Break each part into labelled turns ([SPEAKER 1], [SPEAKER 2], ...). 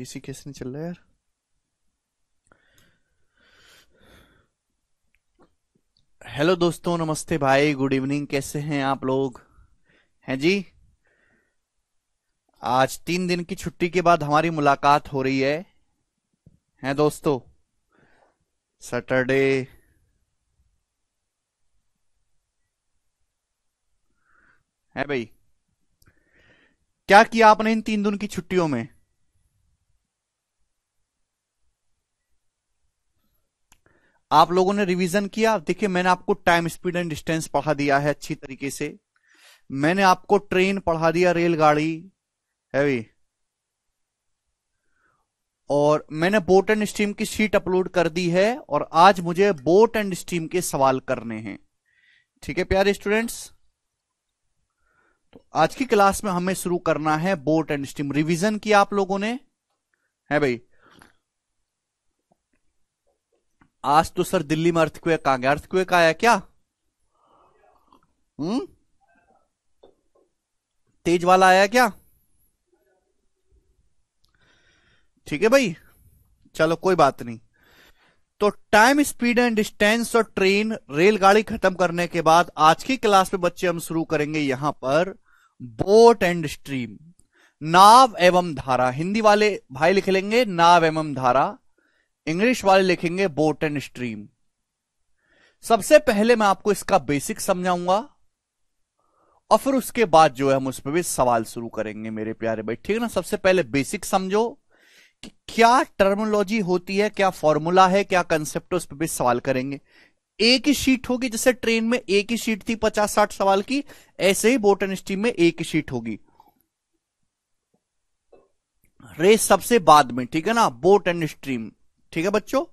[SPEAKER 1] AC कैसे नहीं चल रहा यार हेलो दोस्तों नमस्ते भाई गुड इवनिंग कैसे हैं आप लोग हैं जी आज तीन दिन की छुट्टी के बाद हमारी मुलाकात हो रही है हैं दोस्तों सैटरडे है भाई क्या किया आपने इन तीन दिन की छुट्टियों में आप लोगों ने रिवीजन किया देखिए मैंने आपको टाइम स्पीड एंड डिस्टेंस पढ़ा दिया है अच्छी तरीके से मैंने आपको ट्रेन पढ़ा दिया रेलगाड़ी हैवी और मैंने बोट एंड स्टीम की शीट अपलोड कर दी है और आज मुझे बोट एंड स्टीम के सवाल करने हैं ठीक है प्यारे स्टूडेंट्स तो आज की क्लास में हमें शुरू करना है बोट एंड स्टीम रिवीजन किया आप लोगों ने है भाई आज तो सर दिल्ली में अर्थक्वेक आ गया अर्थक्वेक आया क्या हम्म तेज वाला आया क्या ठीक है भाई चलो कोई बात नहीं तो टाइम स्पीड एंड डिस्टेंस और ट्रेन रेलगाड़ी खत्म करने के बाद आज की क्लास में बच्चे हम शुरू करेंगे यहां पर बोट एंड स्ट्रीम नाव एवं धारा हिंदी वाले भाई लिख लेंगे नाव एवं धारा इंग्लिश वाले लिखेंगे बोट एंड स्ट्रीम सबसे पहले मैं आपको इसका बेसिक समझाऊंगा और फिर उसके बाद जो है हम उस पर भी सवाल शुरू करेंगे मेरे प्यारे भाई ठीक है ना सबसे पहले बेसिक समझो कि क्या टर्मोलॉजी होती है क्या फॉर्मूला है क्या कंसेप्ट उस पर भी सवाल करेंगे एक ही शीट होगी जैसे ट्रेन में एक ही शीट थी पचास साठ सवाल की ऐसे ही बोट एंड स्ट्रीम में एक ही शीट होगी रेस सबसे बाद में ठीक है ना बोट एंड स्ट्रीम ठीक है बच्चों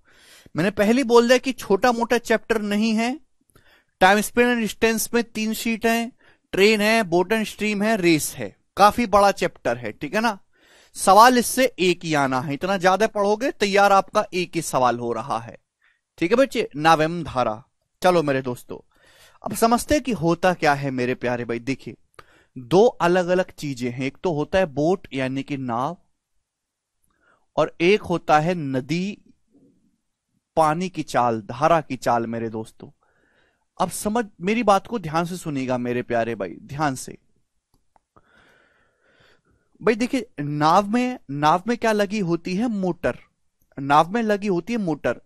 [SPEAKER 1] मैंने पहले बोल दिया कि छोटा मोटा चैप्टर नहीं है टाइम स्पेन एंड डिस्टेंस में तीन शीट है ट्रेन है बोट एंड स्ट्रीम है रेस है काफी बड़ा चैप्टर है ठीक है ना सवाल इससे एक ही आना है इतना ज्यादा पढ़ोगे तैयार आपका एक ही सवाल हो रहा है ठीक है बच्चे नावम धारा चलो मेरे दोस्तों अब समझते कि होता क्या है मेरे प्यारे भाई देखिए दो अलग अलग चीजें हैं एक तो होता है बोट यानी कि नाव और एक होता है नदी पानी की चाल धारा की चाल मेरे दोस्तों अब समझ मेरी बात को ध्यान से सुनेगा मेरे प्यारे भाई ध्यान से भाई देखिए नाव में नाव में क्या लगी होती है मोटर नाव में लगी होती है मोटर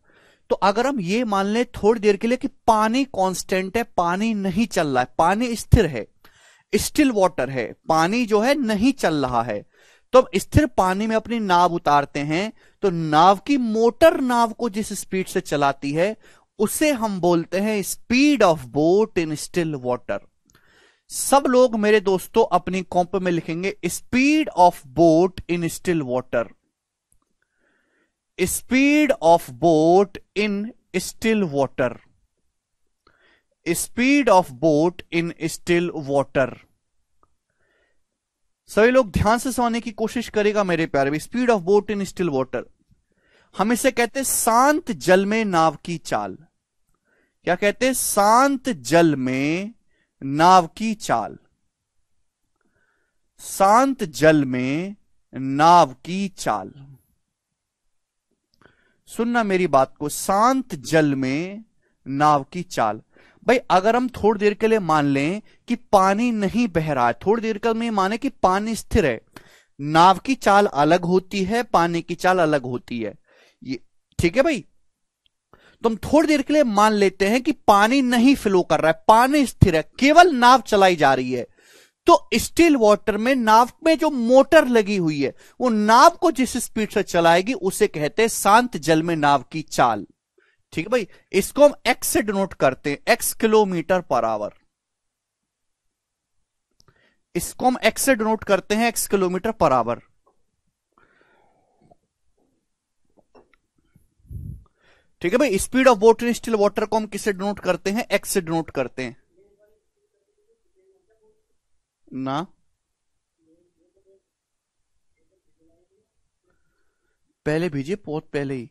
[SPEAKER 1] तो अगर हम ये मान लें थोड़ी देर के लिए कि पानी कांस्टेंट है पानी नहीं चल रहा है पानी स्थिर है स्टिल वाटर है पानी जो है नहीं चल रहा है तो स्थिर पानी में अपनी नाव उतारते हैं तो नाव की मोटर नाव को जिस स्पीड से चलाती है उसे हम बोलते हैं speed of boat in still water सब लोग मेरे दोस्तों अपनी कॉम्प में लिखेंगे speed of boat in still water speed of boat in still water speed of boat in still water सभी लोग ध्यान से समझने की कोशिश करेगा मेरे प्यारे speed of boat in still water हम इसे कहते शांत जल में नाव की चाल क्या कहते शांत जल में नाव की चाल शांत जल में नाव की चाल सुनना मेरी बात को शांत जल में नाव की चाल भाई अगर हम थोड़ी देर के लिए मान लें कि पानी नहीं बह रहा है थोड़ी देर के लिए माने कि पानी स्थिर है नाव की चाल अलग होती है पानी की चाल अलग होती है ये ठीक है भाई तो हम थोड़ी देर के लिए मान लेते हैं कि पानी नहीं फ्लो कर रहा है पानी स्थिर है केवल नाव चलाई जा रही है तो स्टील वाटर में नाव में जो मोटर लगी हुई है वो नाव को जिस स्पीड से चलाएगी उसे कहते हैं शांत जल में नाव की चाल ठीक है भाई इसको हम एक्स से डिनोट करते हैं एक्स किलोमीटर पर आवर इसको हम एक्स से डिनोट करते हैं एक्स किलोमीटर पर आवर ठीक है भाई speed of boat in still water को हम किससे डिनोट करते हैं एक्स से डिनोट करते हैं ना पहले भेजिए बहुत पहले ही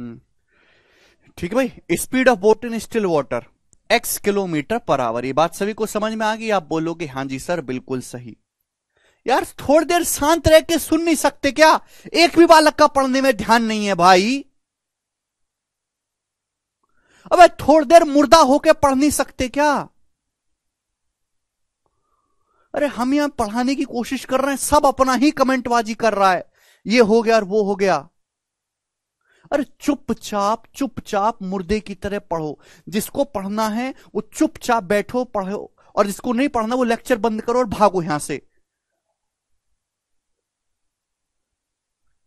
[SPEAKER 1] हम्म। ठीक है भाई speed of boat in still water x kilometre per hour ये बात सभी को समझ में आ गई आप बोलोगे हाँ जी सर बिल्कुल सही यार थोड़ी देर शांत रह के सुन नहीं सकते क्या एक भी बालक का पढ़ने में ध्यान नहीं है भाई अबे थोड़ी देर मुर्दा होके पढ़ नहीं सकते क्या अरे हम यहां पढ़ाने की कोशिश कर रहे हैं सब अपना ही कमेंटबाजी कर रहा है ये हो गया और वो हो गया अरे चुपचाप चुपचाप मुर्दे की तरह पढ़ो जिसको पढ़ना है वो चुपचाप बैठो पढ़ो और जिसको नहीं पढ़ना वो लेक्चर बंद करो और भागो यहां से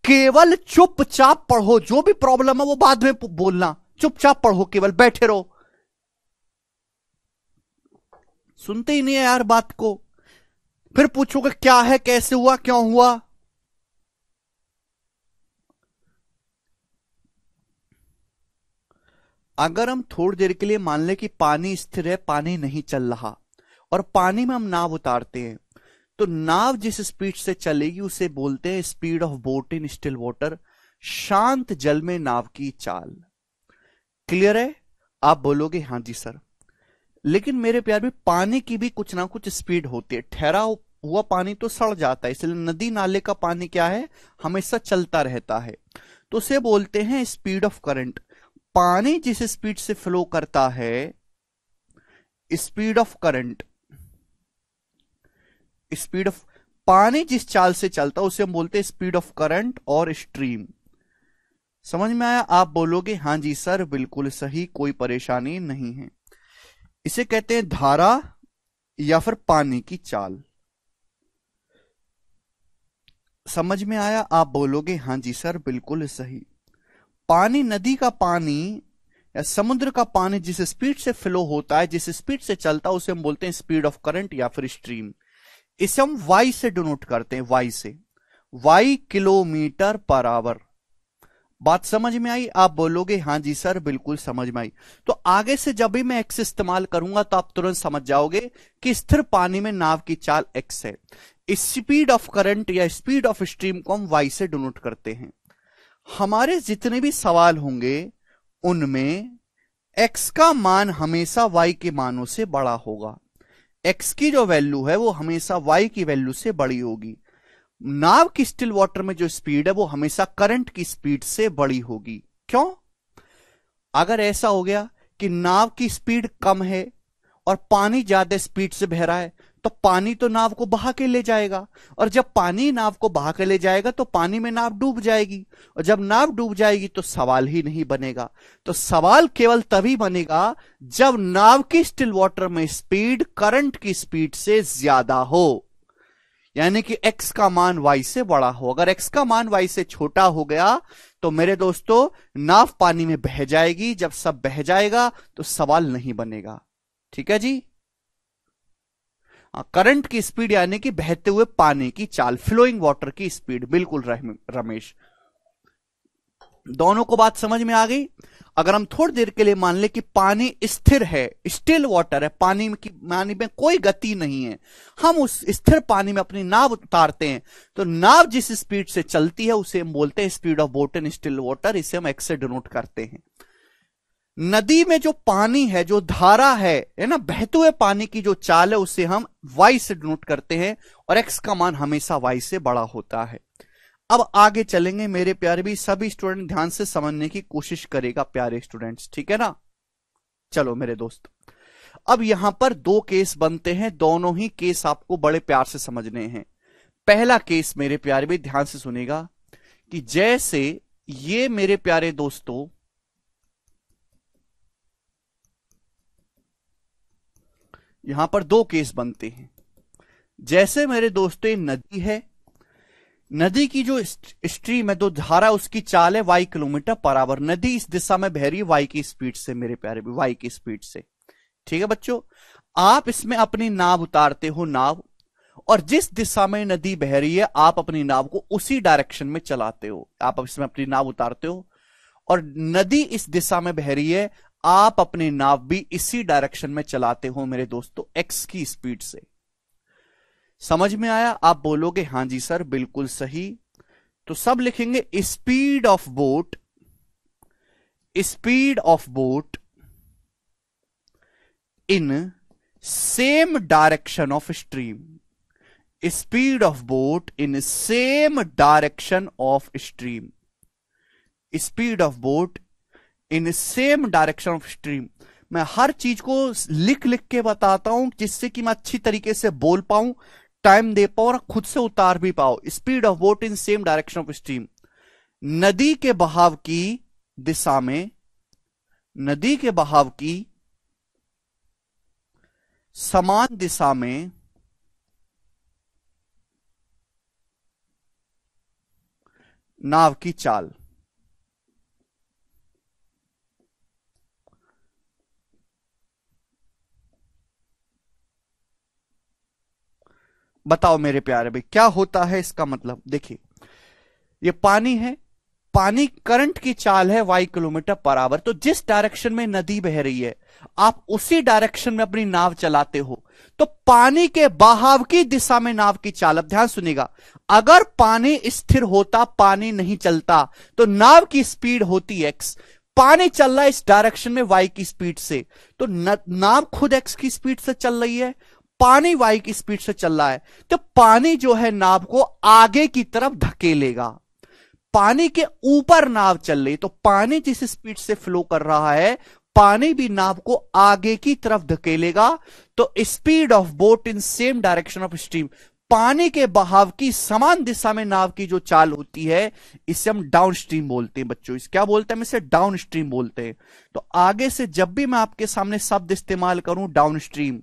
[SPEAKER 1] केवल चुपचाप पढ़ो जो भी प्रॉब्लम है वो बाद में बोलना चुपचाप पढ़ो केवल बैठे रहो सुनते ही नहीं है यार बात को फिर पूछोगे क्या है कैसे हुआ क्यों हुआ अगर हम थोड़ी देर के लिए मान लें कि पानी स्थिर है पानी नहीं चल रहा और पानी में हम नाव उतारते हैं तो नाव जिस स्पीड से चलेगी उसे बोलते हैं speed of boat in still water शांत जल में नाव की चाल क्लियर है आप बोलोगे हाँ जी सर लेकिन मेरे प्यार में पानी की भी कुछ ना कुछ स्पीड होती है ठहरा हुआ पानी तो सड़ जाता है इसलिए नदी नाले का पानी क्या है हमेशा चलता रहता है तो उसे बोलते हैं स्पीड ऑफ करंट पानी जिस स्पीड से फ्लो करता है speed of current speed of पानी जिस चाल से चलता है उसे हम बोलते हैं स्पीड ऑफ करंट और स्ट्रीम समझ में आया आप बोलोगे हां जी सर बिल्कुल सही कोई परेशानी नहीं है इसे कहते हैं धारा या फिर पानी की चाल समझ में आया आप बोलोगे हां जी सर बिल्कुल सही पानी नदी का पानी या समुद्र का पानी जिस स्पीड से फ्लो होता है जिस स्पीड से चलता है उसे हम बोलते हैं स्पीड ऑफ करंट या फिर स्ट्रीम इसे हम वाई से डोनोट करते हैं वाई से वाई किलोमीटर पर आवर बात समझ में आई आप बोलोगे हाँ जी सर बिल्कुल समझ में आई तो आगे से जब भी मैं एक्स इस्तेमाल करूंगा तो आप तुरंत समझ जाओगे कि स्थिर पानी में नाव की चाल एक्स है स्पीड ऑफ करंट या स्पीड ऑफ स्ट्रीम को हम वाई से डोनोट करते हैं हमारे जितने भी सवाल होंगे उनमें x का मान हमेशा y के मानों से बड़ा होगा x की जो वैल्यू है वो हमेशा y की वैल्यू से बड़ी होगी नाव की स्टिल वाटर में जो स्पीड है वो हमेशा करंट की स्पीड से बड़ी होगी क्यों अगर ऐसा हो गया कि नाव की स्पीड कम है और पानी ज्यादा स्पीड से बह रहा है तो पानी तो नाव को बहा के ले जाएगा और जब पानी नाव को बहा के ले जाएगा तो पानी में नाव डूब जाएगी और जब नाव डूब जाएगी तो सवाल ही नहीं बनेगा तो सवाल केवल तभी बनेगा जब नाव की स्टिल वाटर में स्पीड करंट की स्पीड से ज्यादा हो यानी कि x का मान y से बड़ा हो अगर x का मान y से छोटा हो गया तो मेरे दोस्तों नाव पानी में बह जाएगी जब सब बह जाएगा तो सवाल नहीं बनेगा ठीक है जी करंट हाँ, की स्पीड यानी कि बहते हुए पानी की चाल फ्लोइंग वाटर की स्पीड बिल्कुल रमेश दोनों को बात समझ में आ गई अगर हम थोड़ी देर के लिए मान ले कि पानी स्थिर है स्टिल वाटर है पानी की पानी में कोई गति नहीं है हम उस स्थिर पानी में अपनी नाव उतारते हैं तो नाव जिस स्पीड से चलती है उसे हम बोलते हैं speed of boat in still water इसे हम एक्से डोनोट डिनोट करते हैं नदी में जो पानी है जो धारा है है ना बहते हुए पानी की जो चाल है उसे हम वाई से डिनोट करते हैं और एक्स का मान हमेशा वाई से बड़ा होता है अब आगे चलेंगे मेरे प्यारे भी सभी स्टूडेंट ध्यान से समझने की कोशिश करेगा प्यारे स्टूडेंट्स ठीक है ना चलो मेरे दोस्त अब यहां पर दो केस बनते हैं दोनों ही केस आपको बड़े प्यार से समझने हैं पहला केस मेरे प्यारे भी ध्यान से सुनेगा कि जैसे ये मेरे प्यारे दोस्तों यहां पर दो केस बनते हैं जैसे मेरे दोस्तों नदी है नदी की जो स्ट्रीम है दो धारा उसकी चाल है वाई किलोमीटर पर आवर नदी इस दिशा में बह रही है वाई की स्पीड से मेरे प्यारे भी वाई की स्पीड से ठीक है बच्चों आप इसमें अपनी नाव उतारते हो नाव और जिस दिशा में नदी बह रही है आप अपनी नाव को उसी डायरेक्शन में चलाते हो आप इसमें अपनी नाव उतारते हो और नदी इस दिशा में बह रही है आप अपने नाव भी इसी डायरेक्शन में चलाते हो मेरे दोस्तों एक्स की स्पीड से समझ में आया आप बोलोगे हां जी सर बिल्कुल सही तो सब लिखेंगे speed of boat speed of boat in same direction of stream speed of boat in same direction of stream speed of boat in same direction of stream मैं हर चीज को लिख लिख के बताता हूं जिससे कि मैं अच्छी तरीके से बोल पाऊं टाइम दे पाऊ और खुद से उतार भी पाओ speed of boat in same direction of stream नदी के बहाव की दिशा में नदी के बहाव की समान दिशा में नाव की चाल बताओ मेरे प्यारे भाई क्या होता है इसका मतलब देखिए ये पानी है पानी करंट की चाल है वाई किलोमीटर पर आवर तो जिस डायरेक्शन में नदी बह रही है आप उसी डायरेक्शन में अपनी नाव चलाते हो तो पानी के बहाव की दिशा में नाव की चाल अब ध्यान सुनेगा अगर पानी स्थिर होता पानी नहीं चलता तो नाव की स्पीड होती एक्स पानी चल रहा है इस डायरेक्शन में वाई की स्पीड से तो नाव खुद एक्स की स्पीड से चल रही है पानी वायु की स्पीड से चल रहा है तो पानी जो है नाव को आगे की तरफ धकेलेगा पानी के ऊपर नाव चल रही तो पानी जिस स्पीड से फ्लो कर रहा है पानी भी नाव को आगे की तरफ धकेलेगा तो speed of boat in same direction of stream पानी के बहाव की समान दिशा में नाव की जो चाल होती है इसे हम डाउन स्ट्रीम बोलते हैं बच्चों इस क्या बोलते हैं इसे डाउन स्ट्रीम बोलते हैं तो आगे से जब भी मैं आपके सामने शब्द इस्तेमाल करूं डाउन स्ट्रीम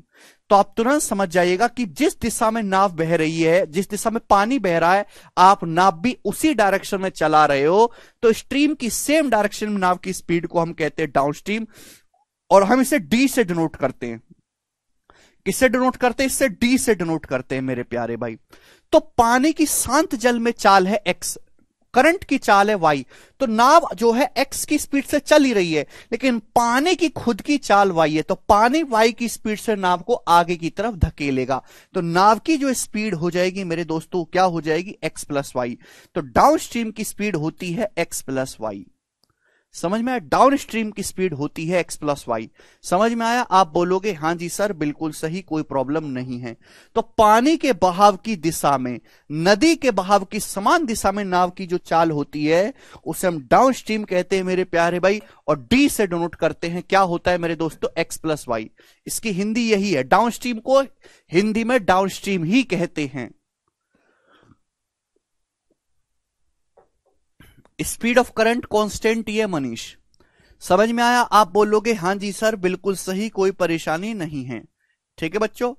[SPEAKER 1] तो आप तुरंत समझ जाइएगा कि जिस दिशा में नाव बह रही है जिस दिशा में पानी बह रहा है आप नाव भी उसी डायरेक्शन में चला रहे हो तो स्ट्रीम की सेम डायरेक्शन में नाव की स्पीड को हम कहते हैं डाउन स्ट्रीम और हम इसे डी से डिनोट करते हैं किससे डिनोट करते हैं इससे डी से डिनोट करते हैं मेरे प्यारे भाई तो पानी की शांत जल में चाल है एक्स करंट की चाल है वाई तो नाव जो है एक्स की स्पीड से चल ही रही है लेकिन पानी की खुद की चाल वाई है तो पानी वाई की स्पीड से नाव को आगे की तरफ धकेलेगा तो नाव की जो स्पीड हो जाएगी मेरे दोस्तों क्या हो जाएगी एक्स प्लस वाई तो डाउन स्ट्रीम की स्पीड होती है एक्स प्लस वाई समझ में आया डाउन स्ट्रीम की स्पीड होती है एक्स प्लस वाई समझ में आया आप बोलोगे हाँ जी सर बिल्कुल सही कोई प्रॉब्लम नहीं है तो पानी के बहाव की दिशा में नदी के बहाव की समान दिशा में नाव की जो चाल होती है उसे हम डाउन स्ट्रीम कहते हैं मेरे प्यारे भाई और डी से डोनोट करते हैं क्या होता है मेरे दोस्तों एक्स प्लस वाई इसकी हिंदी यही है डाउन स्ट्रीम को हिंदी में डाउन स्ट्रीम ही कहते हैं स्पीड ऑफ करंट कांस्टेंट ही है मनीष समझ में आया आप बोलोगे हाँ जी सर बिल्कुल सही कोई परेशानी नहीं है ठीक है बच्चों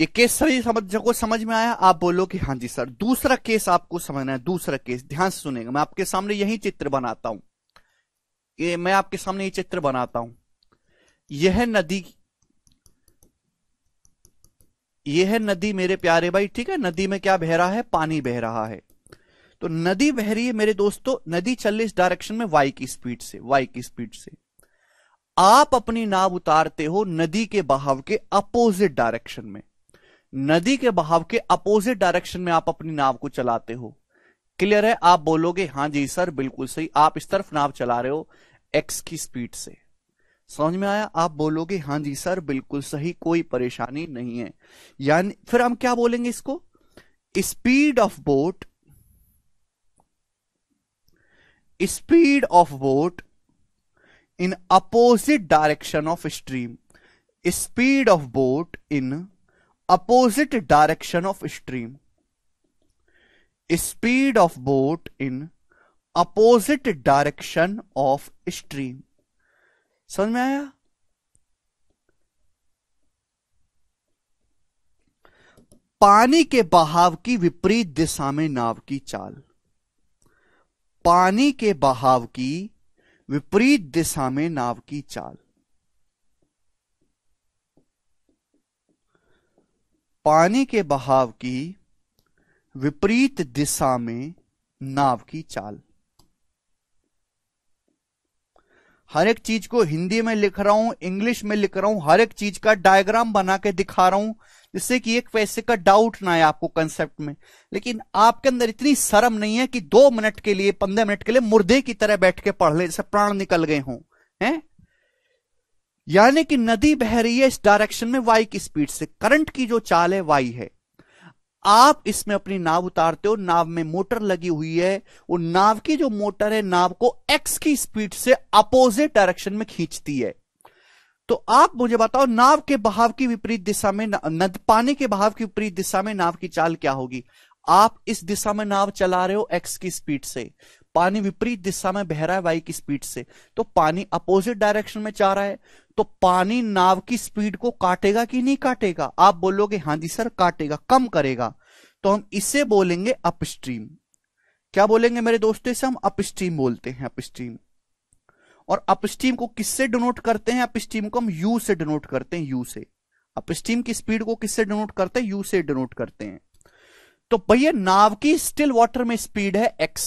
[SPEAKER 1] एक केस सभी समझ को समझ में आया आप बोलो कि हाँ जी सर दूसरा केस आपको समझना है दूसरा केस ध्यान से सुनेगा मैं आपके सामने यही चित्र बनाता हूं ये मैं आपके सामने ये चित्र बनाता हूं यह नदी यह नदी मेरे प्यारे भाई ठीक है नदी में क्या बह रहा है पानी बह रहा है तो नदी बह रही है मेरे दोस्तों नदी चल रही इस डायरेक्शन में वाई की स्पीड से वाई की स्पीड से आप अपनी नाव उतारते हो नदी के बहाव के अपोजिट डायरेक्शन में नदी के बहाव के अपोजिट डायरेक्शन में आप अपनी नाव को चलाते हो क्लियर है आप बोलोगे हाँ जी सर बिल्कुल सही आप इस तरफ नाव चला रहे हो एक्स की स्पीड से समझ में आया आप बोलोगे हाँ जी सर बिल्कुल सही कोई परेशानी नहीं है यानी फिर हम क्या बोलेंगे इसको speed of boat speed of boat in opposite direction of stream speed of boat in opposite direction of stream speed of boat in opposite direction of stream समझ में आया पानी के बहाव की विपरीत दिशा में नाव की चाल पानी के बहाव की विपरीत दिशा में नाव की चाल पानी के बहाव की विपरीत दिशा में नाव की चाल हर एक चीज को हिंदी में लिख रहा हूं इंग्लिश में लिख रहा हूं हर एक चीज का डायग्राम बना के दिखा रहा हूं जिससे कि एक पैसे का डाउट ना आए आपको कंसेप्ट में लेकिन आपके अंदर इतनी शर्म नहीं है कि दो मिनट के लिए पंद्रह मिनट के लिए मुर्दे की तरह बैठ के पढ़ ले जैसे प्राण निकल गए हों हैं यानी कि नदी बह रही है इस डायरेक्शन में वाई की स्पीड से करंट की जो चाल है वाई है आप इसमें अपनी नाव उतारते हो नाव में मोटर लगी हुई है वो नाव की जो मोटर है नाव को एक्स की स्पीड से अपोजिट डायरेक्शन में खींचती है तो आप मुझे बताओ नाव के बहाव की विपरीत दिशा में न, पानी के बहाव की विपरीत दिशा में नाव की चाल क्या होगी आप इस दिशा में नाव चला रहे हो एक्स की स्पीड से पानी विपरीत दिशा में बह रहा है वाई की स्पीड से तो पानी अपोजिट डायरेक्शन में चाह रहा है तो पानी नाव की स्पीड को काटेगा कि नहीं काटेगा आप बोलोगे हाँ जी सर काटेगा कम करेगा तो हम इसे बोलेंगे अपस्ट्रीम क्या बोलेंगे मेरे दोस्तों इसे हम अपस्ट्रीम बोलते हैं अपस्ट्रीम और अपस्टीम को किससे डिनोट करते हैं अपस्टीम को हम यू से डिनोट करते हैं यू से अपस्टीम की स्पीड को किससे डिनोट करते हैं यू से डिनोट करते हैं तो भैया नाव की स्टिल वाटर में स्पीड है एक्स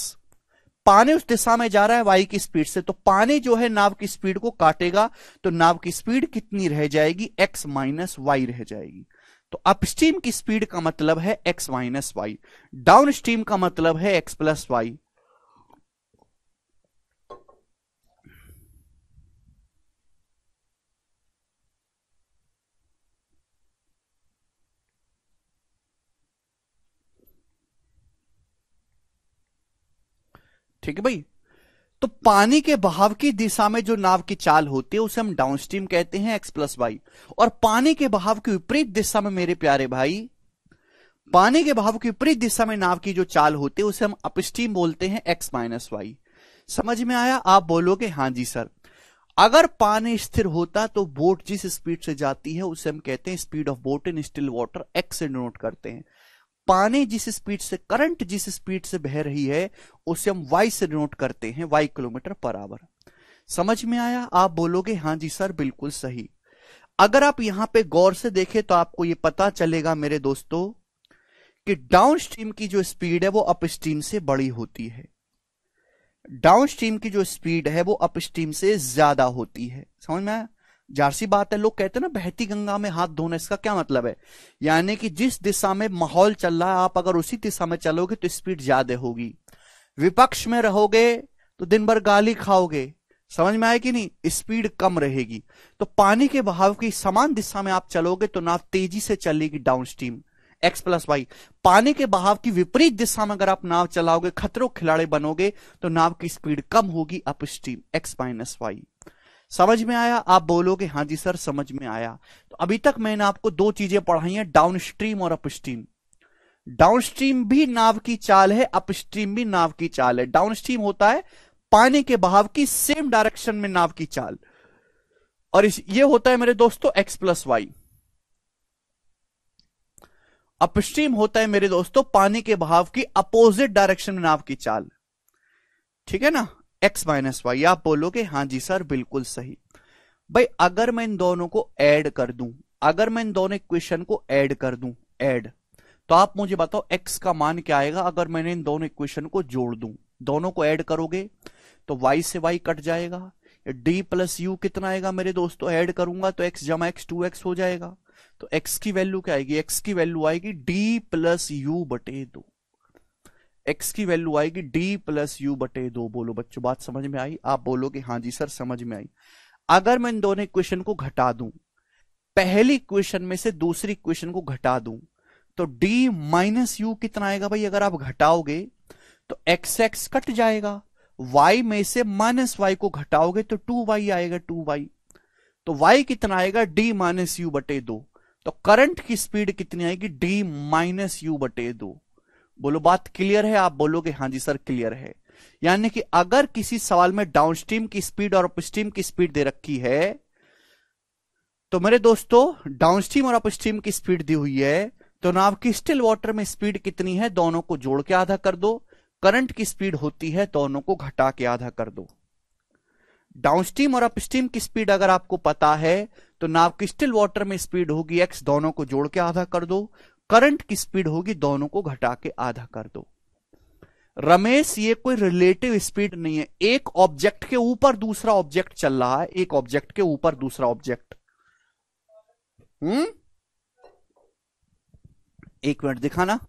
[SPEAKER 1] पानी उस दिशा में जा रहा है वाई की स्पीड से तो पानी जो है नाव की स्पीड को काटेगा तो नाव की स्पीड कितनी रह जाएगी एक्स माइनस वाई रह जाएगी तो अपस्ट्रीम की स्पीड का मतलब है x minus y downstream का मतलब है एक्स प्लस वाई ठीक है भाई तो पानी के बहाव की दिशा में जो नाव की चाल होती है उसे हम डाउन स्ट्रीम कहते हैं एक्स प्लस वाई और पानी के बहाव की विपरीत दिशा में मेरे प्यारे भाई पानी के बहाव की विपरीत दिशा में नाव की जो चाल होती है उसे हम अपस्ट्रीम बोलते हैं एक्स माइनस वाई समझ में आया आप बोलोगे हां जी सर अगर पानी स्थिर होता तो बोट जिस स्पीड से जाती है उसे हम कहते हैं speed of boat in still water x से डिनोट करते हैं पानी जिस स्पीड से करंट जिस स्पीड से बह रही है उसे हम वाई से डिनोट करते हैं वाई किलोमीटर पर आवर समझ में आया आप बोलोगे हाँ जी सर बिल्कुल सही अगर आप यहां पे गौर से देखें तो आपको ये पता चलेगा मेरे दोस्तों कि डाउन स्ट्रीम की जो स्पीड है वो अपस्ट्रीम से बड़ी होती है डाउन स्ट्रीम की जो स्पीड है वो अपस्ट्रीम से ज्यादा होती है समझ में आया जारसी बात है लोग कहते हैं ना बहती गंगा में हाथ धोना इसका क्या मतलब है यानी कि जिस दिशा में माहौल चल रहा है आप अगर उसी दिशा में चलोगे तो स्पीड ज्यादा होगी विपक्ष में रहोगे तो दिन भर गाली खाओगे समझ में आएगी कि नहीं स्पीड कम रहेगी तो पानी के बहाव की समान दिशा में आप चलोगे तो नाव तेजी से चलेगी downstream x plus y पानी के बहाव की विपरीत दिशा में अगर आप नाव चलाओगे खतरों खिलाड़ी बनोगे तो नाव की स्पीड कम होगी upstream x minus y समझ में आया आप बोलोगे हाँ जी सर समझ में आया तो अभी तक मैंने आपको दो चीजें पढ़ाई हैं डाउन स्ट्रीम और अपस्ट्रीम डाउनस्ट्रीम डाउन स्ट्रीम भी नाव की चाल है अपस्ट्रीम भी नाव की चाल है डाउन स्ट्रीम होता है पानी के बहाव की सेम डायरेक्शन में नाव की चाल और इस ये होता है मेरे दोस्तों एक्स प्लस वाई अपस्ट्रीम होता है मेरे दोस्तों पानी के बहाव की अपोजिट डायरेक्शन में नाव की चाल ठीक है ना एक्स माइनस वाई आप बोलोगे हाँ जी सर बिल्कुल सही भाई अगर मैं इन दोनों को ऐड कर दूं अगर मैं इन दोनों इक्वेशन को ऐड कर दूं ऐड तो आप मुझे बताओ x का मान क्या आएगा अगर मैंने इन दोनों इक्वेशन को जोड़ दूं दोनों को ऐड करोगे तो y से y कट जाएगा d प्लस यू कितना आएगा मेरे दोस्तों ऐड करूंगा तो x जमा एक्स टू एक्स हो जाएगा तो x की वैल्यू क्या आएगी x की वैल्यू आएगी d प्लस यू बटे दो एक्स की वैल्यू आएगी डी प्लस यू बटे दो बोलो बच्चों बात समझ में आई आप बोलोगे हाँ जी सर समझ में आई अगर मैं इन दोनों इक्वेशन को घटा दूं पहली इक्वेशन में से दूसरी इक्वेशन को घटा दूं तो डी माइनस यू कितना आएगा भाई अगर आप घटाओगे तो एक्स एक्स कट जाएगा वाई में से माइनस वाई को घटाओगे तो टू वाई आएगा टू वाई तो वाई कितना आएगा डी माइनस यू बटे दो तो करंट की स्पीड कितनी आएगी डी माइनस यू बटे दो बोलो बात क्लियर है आप बोलोगे हाँ जी सर क्लियर है यानी कि अगर किसी सवाल में डाउन स्ट्रीम की स्पीड और अपस्ट्रीम की स्पीड दे रखी है तो मेरे दोस्तों डाउन स्ट्रीम और अपस्ट्रीम की स्पीड दी हुई है तो नाव की स्टिल वाटर में स्पीड कितनी है दोनों को जोड़ के आधा कर दो करंट की स्पीड होती है दोनों को घटा के आधा कर दो डाउनस्ट्रीम और अपस्ट्रीम की स्पीड अगर आपको पता है तो नाव की स्टिल वाटर में स्पीड होगी एक्स दोनों को जोड़ के आधा कर दो करंट की स्पीड होगी दोनों को घटा के आधा कर दो रमेश ये कोई रिलेटिव स्पीड नहीं है एक ऑब्जेक्ट के ऊपर दूसरा ऑब्जेक्ट चल रहा है एक ऑब्जेक्ट के ऊपर दूसरा ऑब्जेक्ट हम्म एक मिनट दिखाना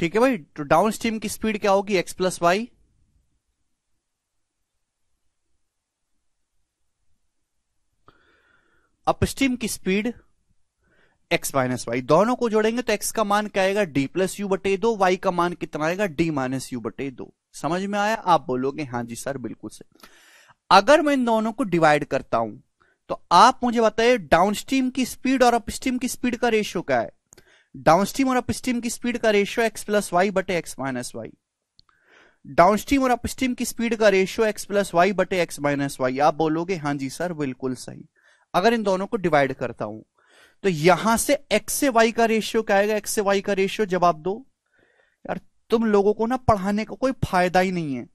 [SPEAKER 1] ठीक है भाई तो डाउन स्ट्रीम की स्पीड क्या होगी एक्स प्लस वाई अपस्ट्रीम की स्पीड एक्स माइनस वाई दोनों को जोड़ेंगे तो एक्स का मान क्या आएगा डी प्लस यू बटे दो वाई का मान कितना आएगा डी माइनस यू बटे दो समझ में आया आप बोलोगे हाँ जी सर बिल्कुल से अगर मैं इन दोनों को डिवाइड करता हूं तो आप मुझे बताइए डाउनस्ट्रीम की स्पीड और अपस्ट्रीम की स्पीड का रेशियो क्या है डाउनस्ट्रीम और अपस्ट्रीम की स्पीड का रेशियो एक्स प्लस वाई बटे एक्स माइनस वाई डाउनस्ट्रीम और अपस्ट्रीम की स्पीड का रेशियो एक्स प्लस वाई बटे एक्स माइनस वाई आप बोलोगे हाँ जी सर बिल्कुल सही अगर इन दोनों को डिवाइड करता हूं तो यहां से एक्स से वाई का रेशियो क्या आएगा एक्स से वाई का रेशियो जवाब दो यार तुम लोगों को ना पढ़ाने का को कोई फायदा ही नहीं है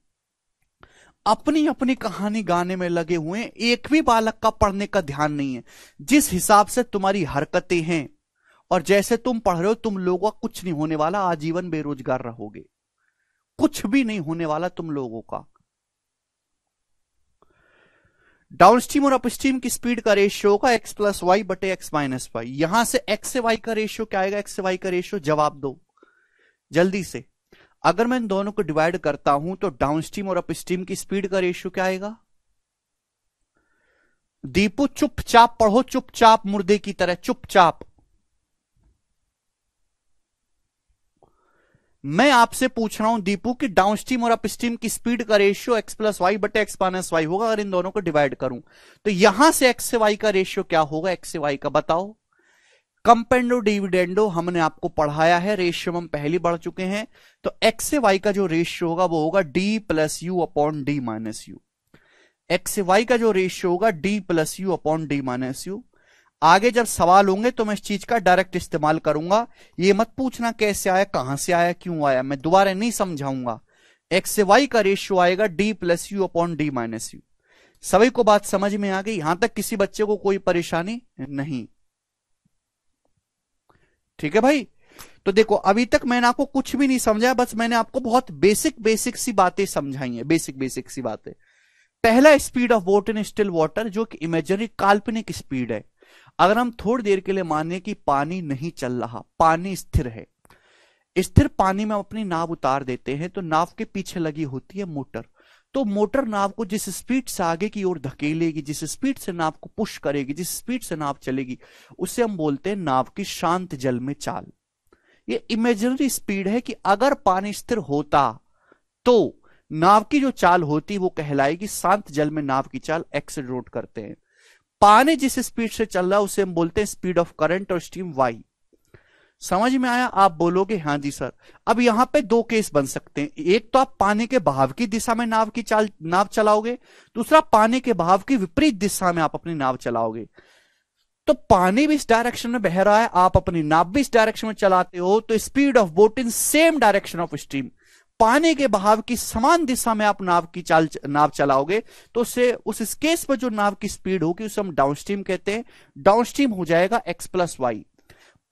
[SPEAKER 1] अपनी अपनी कहानी गाने में लगे हुए एक भी बालक का पढ़ने का ध्यान नहीं है जिस हिसाब से तुम्हारी हरकतें हैं और जैसे तुम पढ़ रहे हो तुम लोगों का कुछ नहीं होने वाला आजीवन बेरोजगार रहोगे कुछ भी नहीं होने वाला तुम लोगों का डाउन स्ट्रीम और अपस्ट्रीम की स्पीड का रेशियो का एक्स प्लस वाई बटे एक्स माइनस वाई यहां से एक्स से वाई का रेशियो क्या आएगा एक्स से वाई का रेशियो जवाब दो जल्दी से अगर मैं इन दोनों को डिवाइड करता हूं तो डाउन स्ट्रीम और अपस्ट्रीम की स्पीड का रेशियो क्या आएगा दीपू चुपचाप पढ़ो चुपचाप मुर्दे की तरह चुपचाप मैं आपसे पूछ रहा हूं दीपू कि डाउन स्ट्रीम और अप की स्पीड का रेशियो एक्स प्लस वाई बटे एक्स माइनस वाई होगा अगर इन दोनों को डिवाइड करूं तो यहां से एक्स से वाई का रेशियो क्या होगा एक्स से वाई का बताओ कंपेंडो डिविडेंडो हमने आपको पढ़ाया है रेशियो हम पहले बढ़ चुके हैं तो एक्स से वाई का जो रेशियो होगा वो होगा d plus u upon d minus u x से वाई का जो रेशियो होगा d plus u upon d minus u आगे जब सवाल होंगे तो मैं इस चीज का डायरेक्ट इस्तेमाल करूंगा ये मत पूछना कैसे आया कहां से आया क्यों आया मैं दोबारा नहीं समझाऊंगा एक्स से वाई का रेशियो आएगा d plus u upon d minus u सभी को बात समझ में आ गई यहां तक किसी बच्चे को कोई परेशानी नहीं ठीक है भाई तो देखो अभी तक मैंने आपको कुछ भी नहीं समझाया बस मैंने आपको बहुत बेसिक बेसिक सी बातें समझाई है बेसिक बेसिक सी बातें पहला speed of boat in still water जो कि इमेजनरी काल्पनिक स्पीड है अगर हम थोड़ी देर के लिए माने कि पानी नहीं चल रहा पानी स्थिर है स्थिर पानी में हम अपनी नाव उतार देते हैं तो नाव के पीछे लगी होती है मोटर तो मोटर नाव को जिस स्पीड से आगे की ओर धकेलेगी जिस स्पीड से नाव को पुश करेगी जिस स्पीड से नाव चलेगी उसे हम बोलते हैं नाव की शांत जल में चाल ये इमेजिनरी स्पीड है कि अगर पानी स्थिर होता तो नाव की जो चाल होती वो कहलाएगी शांत जल में नाव की चाल एक्सड्रोट करते हैं पानी जिस स्पीड से चल रहा है उसे हम बोलते हैं स्पीड ऑफ करंट और स्टीम वाई समझ में आया आप बोलोगे हाँ जी सर अब यहां पे दो केस बन सकते हैं एक तो आप पानी के बहाव की दिशा में नाव की चाल नाव चलाओगे दूसरा पानी के बहाव की विपरीत दिशा में आप अपनी नाव चलाओगे तो पानी भी इस डायरेक्शन में बह रहा है आप अपनी नाव भी इस डायरेक्शन में चलाते हो तो speed of boat in same direction of stream पानी के बहाव की समान दिशा में आप नाव की चाल नाव चलाओगे तो उससे उस स्केस पर जो नाव की स्पीड होगी उसे हम डाउनस्ट्रीम कहते हैं डाउनस्ट्रीम हो जाएगा एक्स प्लस वाई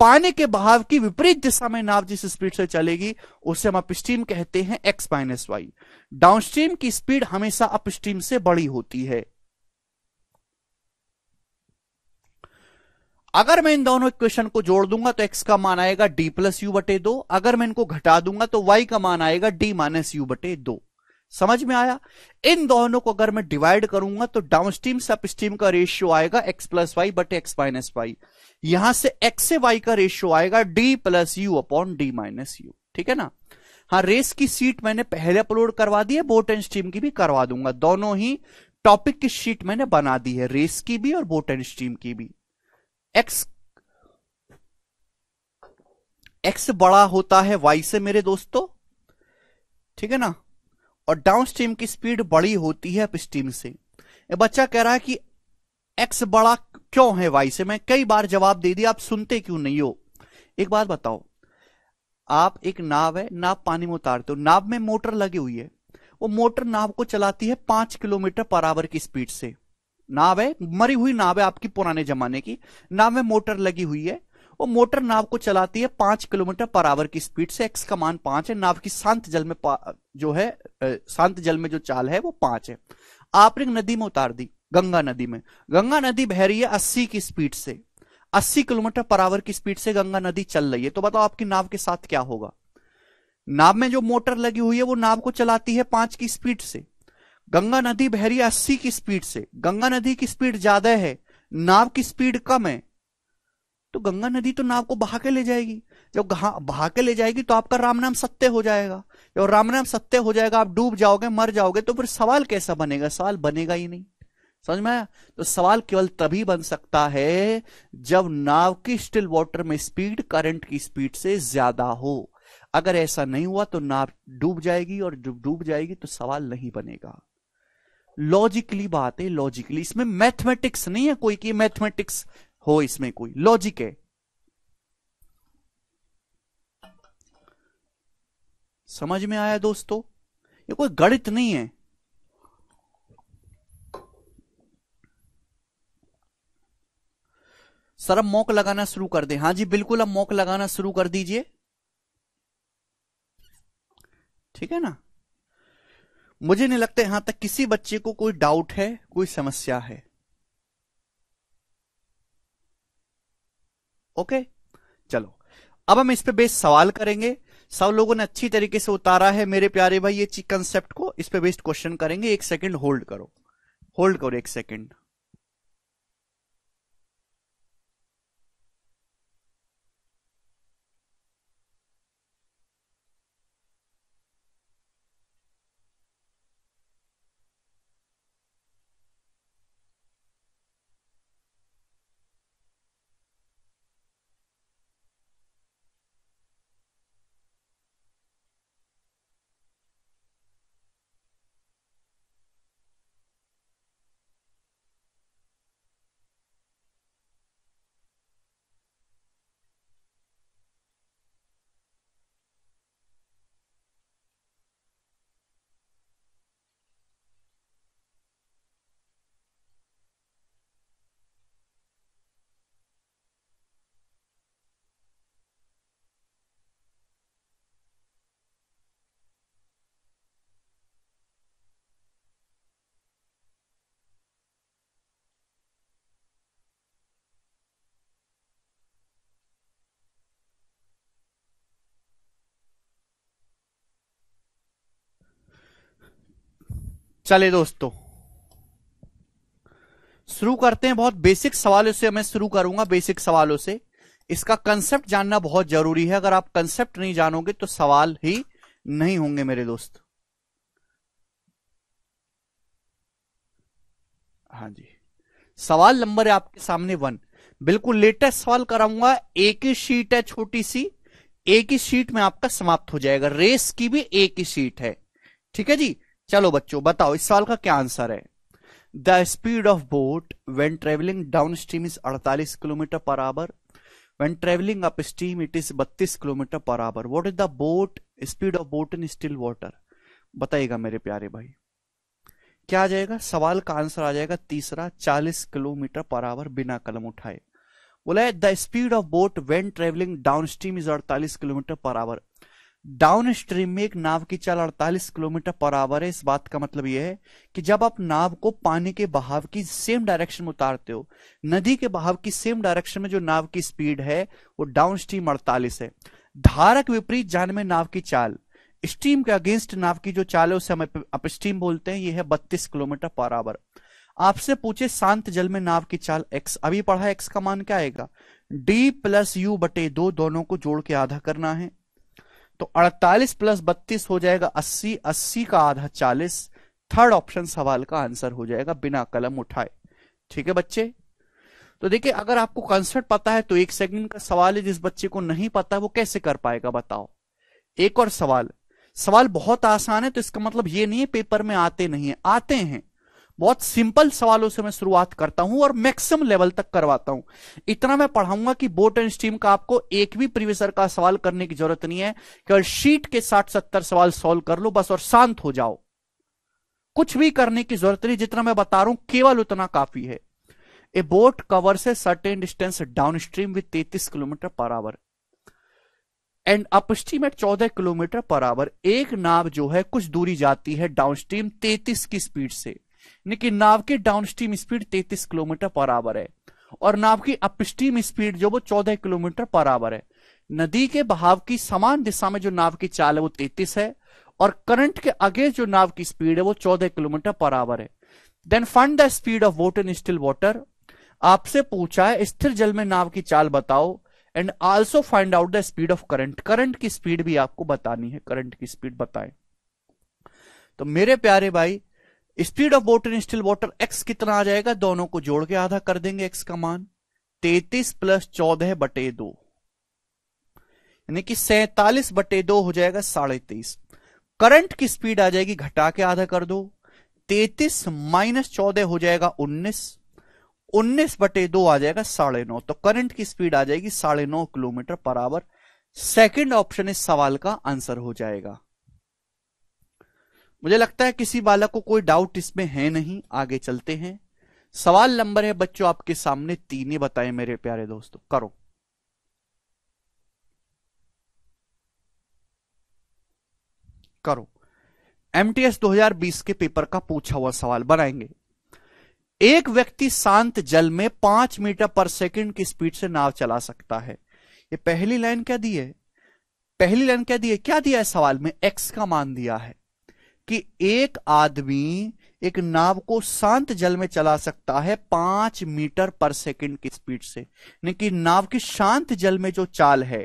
[SPEAKER 1] पानी के बहाव की विपरीत दिशा में नाव जिस स्पीड से चलेगी उसे हम अपस्ट्रीम कहते हैं एक्स माइनस वाई डाउनस्ट्रीम की स्पीड हमेशा अपस्ट्रीम से बड़ी होती है अगर मैं इन दोनों इक्वेशन को जोड़ दूंगा तो x का मान आएगा d प्लस यू बटे दो अगर मैं इनको घटा दूंगा तो y का मान आएगा d माइनस यू बटे दो समझ में आया इन दोनों को अगर मैं डिवाइड करूंगा तो डाउन स्ट्रीम से अपस्ट्रीम का रेशियो आएगा x प्लस वाई बटे एक्स माइनस वाई यहां से x से y का रेशियो आएगा d plus u upon d minus u ठीक है ना हाँ रेस की सीट मैंने पहले अपलोड करवा दी है बोट एंड स्ट्रीम की भी करवा दूंगा दोनों ही टॉपिक की शीट मैंने बना दी है रेस की भी और बोट एंड स्ट्रीम की भी एक्स एक्स बड़ा होता है वाई से मेरे दोस्तों ठीक है ना और डाउन स्ट्रीम की स्पीड बड़ी होती है अप स्ट्रीम से ये बच्चा कह रहा है कि एक्स बड़ा क्यों है वाई से मैं कई बार जवाब दे दिया आप सुनते क्यों नहीं हो एक बात बताओ आप एक नाव है नाव पानी में उतारते हो नाव में मोटर लगी हुई है वो मोटर नाव को चलाती है पांच किलोमीटर पर आवर की स्पीड से नाव है मरी हुई नाव है आपकी पुराने जमाने की नाव में मोटर लगी हुई है वो मोटर नाव को चलाती है पांच किलोमीटर पर आवर की स्पीड से एक्स का मान पांच है नाव की शांत जल में जो है शांत जल में जो चाल है वो पांच है आपने नदी में उतार दी गंगा नदी में गंगा नदी बह रही है अस्सी की स्पीड से अस्सी किलोमीटर पर आवर की स्पीड से गंगा नदी चल रही है तो बताओ आपकी नाव के साथ क्या होगा नाव में जो मोटर लगी हुई है वो नाव को चलाती है पांच की स्पीड से गंगा नदी बह रही अस्सी की स्पीड से गंगा नदी की स्पीड ज्यादा है नाव की स्पीड कम है तो गंगा नदी तो नाव को बहा के ले जाएगी जब बहा के ले जाएगी तो आपका राम नाम सत्य हो जाएगा जब राम नाम सत्य हो जाएगा आप डूब जाओगे मर जाओगे तो फिर सवाल कैसा बनेगा सवाल बनेगा ही नहीं समझ में आया तो सवाल केवल तभी बन सकता है जब नाव की स्टिल वाटर में स्पीड करंट की स्पीड से ज्यादा हो अगर ऐसा नहीं हुआ तो नाव डूब जाएगी और जब डूब जाएगी तो सवाल नहीं बनेगा लॉजिकली बात है लॉजिकली इसमें मैथमेटिक्स नहीं है कोई कि मैथमेटिक्स हो इसमें कोई लॉजिक है समझ में आया दोस्तों ये कोई गणित नहीं है सर अब मौक लगाना शुरू कर दे हाँ जी बिल्कुल अब मौक लगाना शुरू कर दीजिए ठीक है ना मुझे नहीं लगता यहां तक किसी बच्चे को कोई डाउट है कोई समस्या है ओके चलो अब हम इस पे बेस्ड सवाल करेंगे सब लोगों ने अच्छी तरीके से उतारा है मेरे प्यारे भाई ये कंसेप्ट को इस पे बेस्ड क्वेश्चन करेंगे एक सेकंड होल्ड करो होल्ड करो एक सेकंड चले दोस्तों शुरू करते हैं बहुत बेसिक सवालों से मैं शुरू करूंगा बेसिक सवालों से इसका कंसेप्ट जानना बहुत जरूरी है अगर आप कंसेप्ट नहीं जानोगे तो सवाल ही नहीं होंगे मेरे दोस्त हाँ जी सवाल नंबर है आपके सामने वन बिल्कुल लेटेस्ट सवाल कराऊंगा एक ही शीट है छोटी सी एक ही शीट में आपका समाप्त हो जाएगा रेस की भी एक ही शीट है ठीक है जी चलो बच्चों बताओ इस सवाल का क्या आंसर है the speed of boat when travelling downstream is अड़तालीस kilometre per hour travelling upstream it is बत्तीस kilometre per hour what is the boat speed of boat in still water बताइएगा मेरे प्यारे भाई क्या आ जाएगा सवाल का आंसर आ जाएगा तीसरा 40 किलोमीटर पर आवर बिना कलम उठाए बोला the speed of boat when travelling downstream is अड़तालीस kilometre per hour downstream में एक नाव की चाल 48 किलोमीटर पर आवर है इस बात का मतलब यह है कि जब आप नाव को पानी के बहाव की सेम डायरेक्शन में उतारते हो नदी के बहाव की सेम डायरेक्शन में जो नाव की स्पीड है वो डाउन स्ट्रीम अड़तालीस है धारक विपरीत जान में नाव की चाल स्टीम के अगेंस्ट नाव की जो चाल है उसे हम अप बोलते हैं यह है बत्तीस किलोमीटर पर आवर आपसे पूछे शांत जल में नाव की चाल एक्स अभी पढ़ा एक्स का मान क्या आएगा डी प्लस यू बटे दो दोनों को जोड़ के आधा करना है तो 48 प्लस 32 हो जाएगा 80 80 का आधा 40 थर्ड ऑप्शन सवाल का आंसर हो जाएगा बिना कलम उठाए ठीक है बच्चे तो देखिए अगर आपको कंसर्ट पता है तो एक सेकंड का सवाल है जिस बच्चे को नहीं पता वो कैसे कर पाएगा बताओ एक और सवाल सवाल बहुत आसान है तो इसका मतलब ये नहीं है पेपर में आते नहीं है आते हैं बहुत सिंपल सवालों से मैं शुरुआत करता हूं और मैक्सिमम लेवल तक करवाता हूं इतना मैं पढ़ाऊंगा कि बोट एंड स्टीम का आपको एक भी प्रीवियसर का सवाल करने की जरूरत नहीं है केवल शीट के साठ सत्तर सवाल सॉल्व कर लो बस और शांत हो जाओ कुछ भी करने की जरूरत नहीं जितना मैं बता रहा हूं केवल उतना काफी है ए बोट कवर से certain distance downstream with तैतीस kilometre per hour and upstream at चौदह किलोमीटर पर आवर एक नाव जो है कुछ दूरी जाती है डाउन स्ट्रीम तैतीस की स्पीड से यानी कि नाव की downstream speed 33 kilometre per hour है और नाव की अपस्ट्रीम स्पीड जो वो 14 किलोमीटर पर आवर है नदी के बहाव की समान दिशा में जो नाव की चाल है वो 33 है और करंट के अगेंस्ट जो नाव की स्पीड है वो 14 किलोमीटर पर आवर है then find the speed of boat in still water आपसे पूछा है स्थिर जल में नाव की चाल बताओ and also find out the speed of current current की स्पीड भी आपको बतानी है करंट की स्पीड बताएं तो मेरे प्यारे भाई speed of boat in still water x कितना आ जाएगा दोनों को जोड़ के आधा कर देंगे एक्स का मान तैतीस प्लस चौदह बटे दो यानी कि सैतालीस बटे दो हो जाएगा साढ़े तेईस करंट की स्पीड आ जाएगी घटा के आधा कर दो तैतीस माइनस चौदह हो जाएगा उन्नीस उन्नीस बटे दो आ जाएगा साढ़े नौ तो करंट की स्पीड आ जाएगी साढ़े नौ kilometre per hour second option इस सवाल का आंसर हो जाएगा मुझे लगता है किसी बालक को कोई डाउट इसमें है नहीं आगे चलते हैं सवाल नंबर है बच्चों आपके सामने तीन ही बताए मेरे प्यारे दोस्तों करो करो एमटीएस 2020 के पेपर का पूछा हुआ सवाल बनाएंगे एक व्यक्ति शांत जल में पांच मीटर पर सेकंड की स्पीड से नाव चला सकता है ये पहली लाइन क्या दी है पहली लाइन क्या दी है क्या दिया है सवाल में एक्स का मान दिया है कि एक आदमी एक नाव को शांत जल में चला सकता है पांच मीटर पर सेकंड की स्पीड से यानी कि नाव की शांत जल में जो चाल है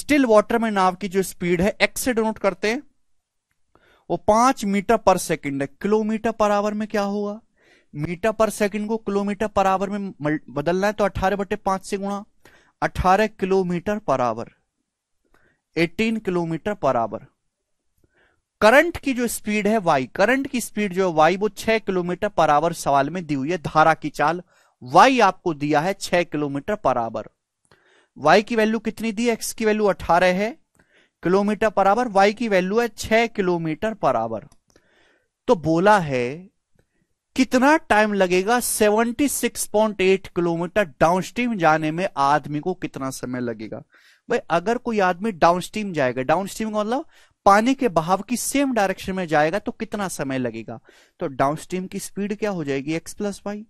[SPEAKER 1] स्टिल वाटर में नाव की जो स्पीड है एक्स से करते हैं वो पांच मीटर पर सेकंड है किलोमीटर पर आवर में क्या होगा मीटर पर सेकंड को किलोमीटर पर आवर में बदलना है तो अठारह बटे पांच से गुणा अठारह kilometre per hour eighteen kilometre per hour current की जो स्पीड है वाई करंट की स्पीड जो है वाई वो छह किलोमीटर पर आवर सवाल में दी हुई है धारा की चाल वाई आपको दिया है छह किलोमीटर पर आवर वाई की वैल्यू कितनी दी एक्स की वैल्यू अठारह है किलोमीटर पर आवर वाई की वैल्यू है छह किलोमीटर पर आवर तो बोला है कितना टाइम लगेगा 76.8 किलोमीटर डाउनस्ट्रीम जाने में आदमी को कितना समय लगेगा भाई अगर कोई आदमी डाउनस्ट्रीम जाएगा डाउनस्ट्रीम का मतलब पानी के बहाव की सेम डायरेक्शन में जाएगा तो कितना समय लगेगा तो डाउन स्ट्रीम की स्पीड क्या हो जाएगी x plus y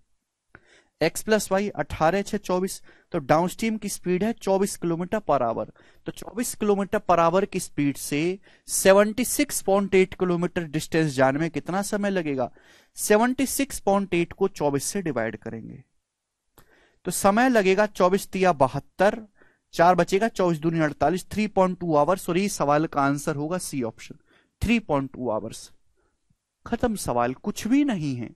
[SPEAKER 1] x plus y अठारह छह चौबीस तो डाउन स्ट्रीम की स्पीड है चौबीस किलोमीटर पर आवर तो चौबीस किलोमीटर पर आवर की स्पीड से seventy six point eight kilometre distance जाने में कितना समय लगेगा सेवनटी सिक्स पॉइंट एट को चौबीस से डिवाइड करेंगे तो समय लगेगा चौबीस तिया बहत्तर चार बचेगा चौबीस दूनी अड़तालीस थ्री पॉइंट टू आवर्स और ये सवाल का आंसर होगा C option three point two hours खत्म सवाल कुछ भी नहीं है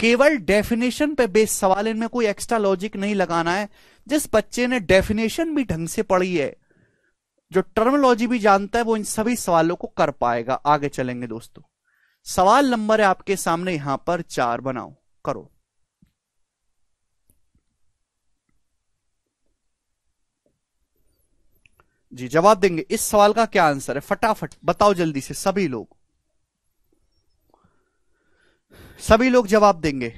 [SPEAKER 1] केवल डेफिनेशन पे बेस सवाल इनमें कोई एक्स्ट्रा लॉजिक नहीं लगाना है जिस बच्चे ने डेफिनेशन भी ढंग से पढ़ी है जो टर्मोलॉजी भी जानता है वो इन सभी सवालों को कर पाएगा आगे चलेंगे दोस्तों सवाल नंबर है आपके सामने यहां पर चार बनाओ करो जी जवाब देंगे इस सवाल का क्या आंसर है फटाफट बताओ जल्दी से सभी लोग सभी लोग जवाब देंगे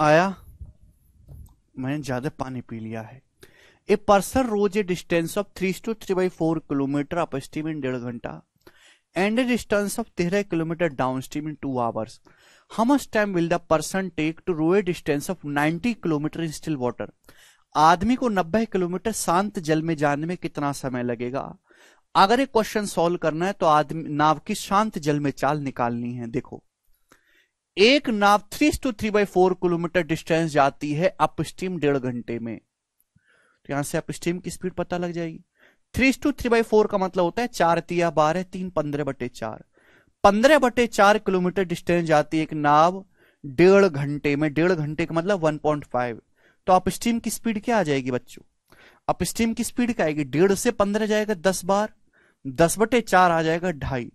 [SPEAKER 1] आया मैंने ज्यादा पानी पी लिया है a person rows a distance of three two three by four kilometre upstream in डेढ़ घंटा एंड ए डिस्टेंस ऑफ तेरह kilometre downstream in two hours how much time will the person take to row a distance of ninety kilometre in still water आदमी को नब्बे kilometre शांत जल में जाने में कितना समय लगेगा अगर एक क्वेश्चन सॉल्व करना है तो आदमी नाव की शांत जल में चाल निकालनी है देखो एक नाव three two three by four kilometre distance जाती है अपस्ट्रीम डेढ़ घंटे में तो यहां से अपस्ट्रीम की स्पीड पता लग जाएगी three two three by four का मतलब होता है चार तिया बारह तीन पंद्रह बटे चार पंद्रह बटे चार किलोमीटर डिस्टेंस जाती है एक नाव डेढ़ घंटे में डेढ़ घंटे का मतलब वन पॉइंट फाइव तो अपस्ट्रीम की स्पीड क्या आ जाएगी बच्चों अपस्ट्रीम की स्पीड क्या आएगी डेढ़ से पंद्रह जाएगा दस बार दस बटे चार आ जाएगा ढाई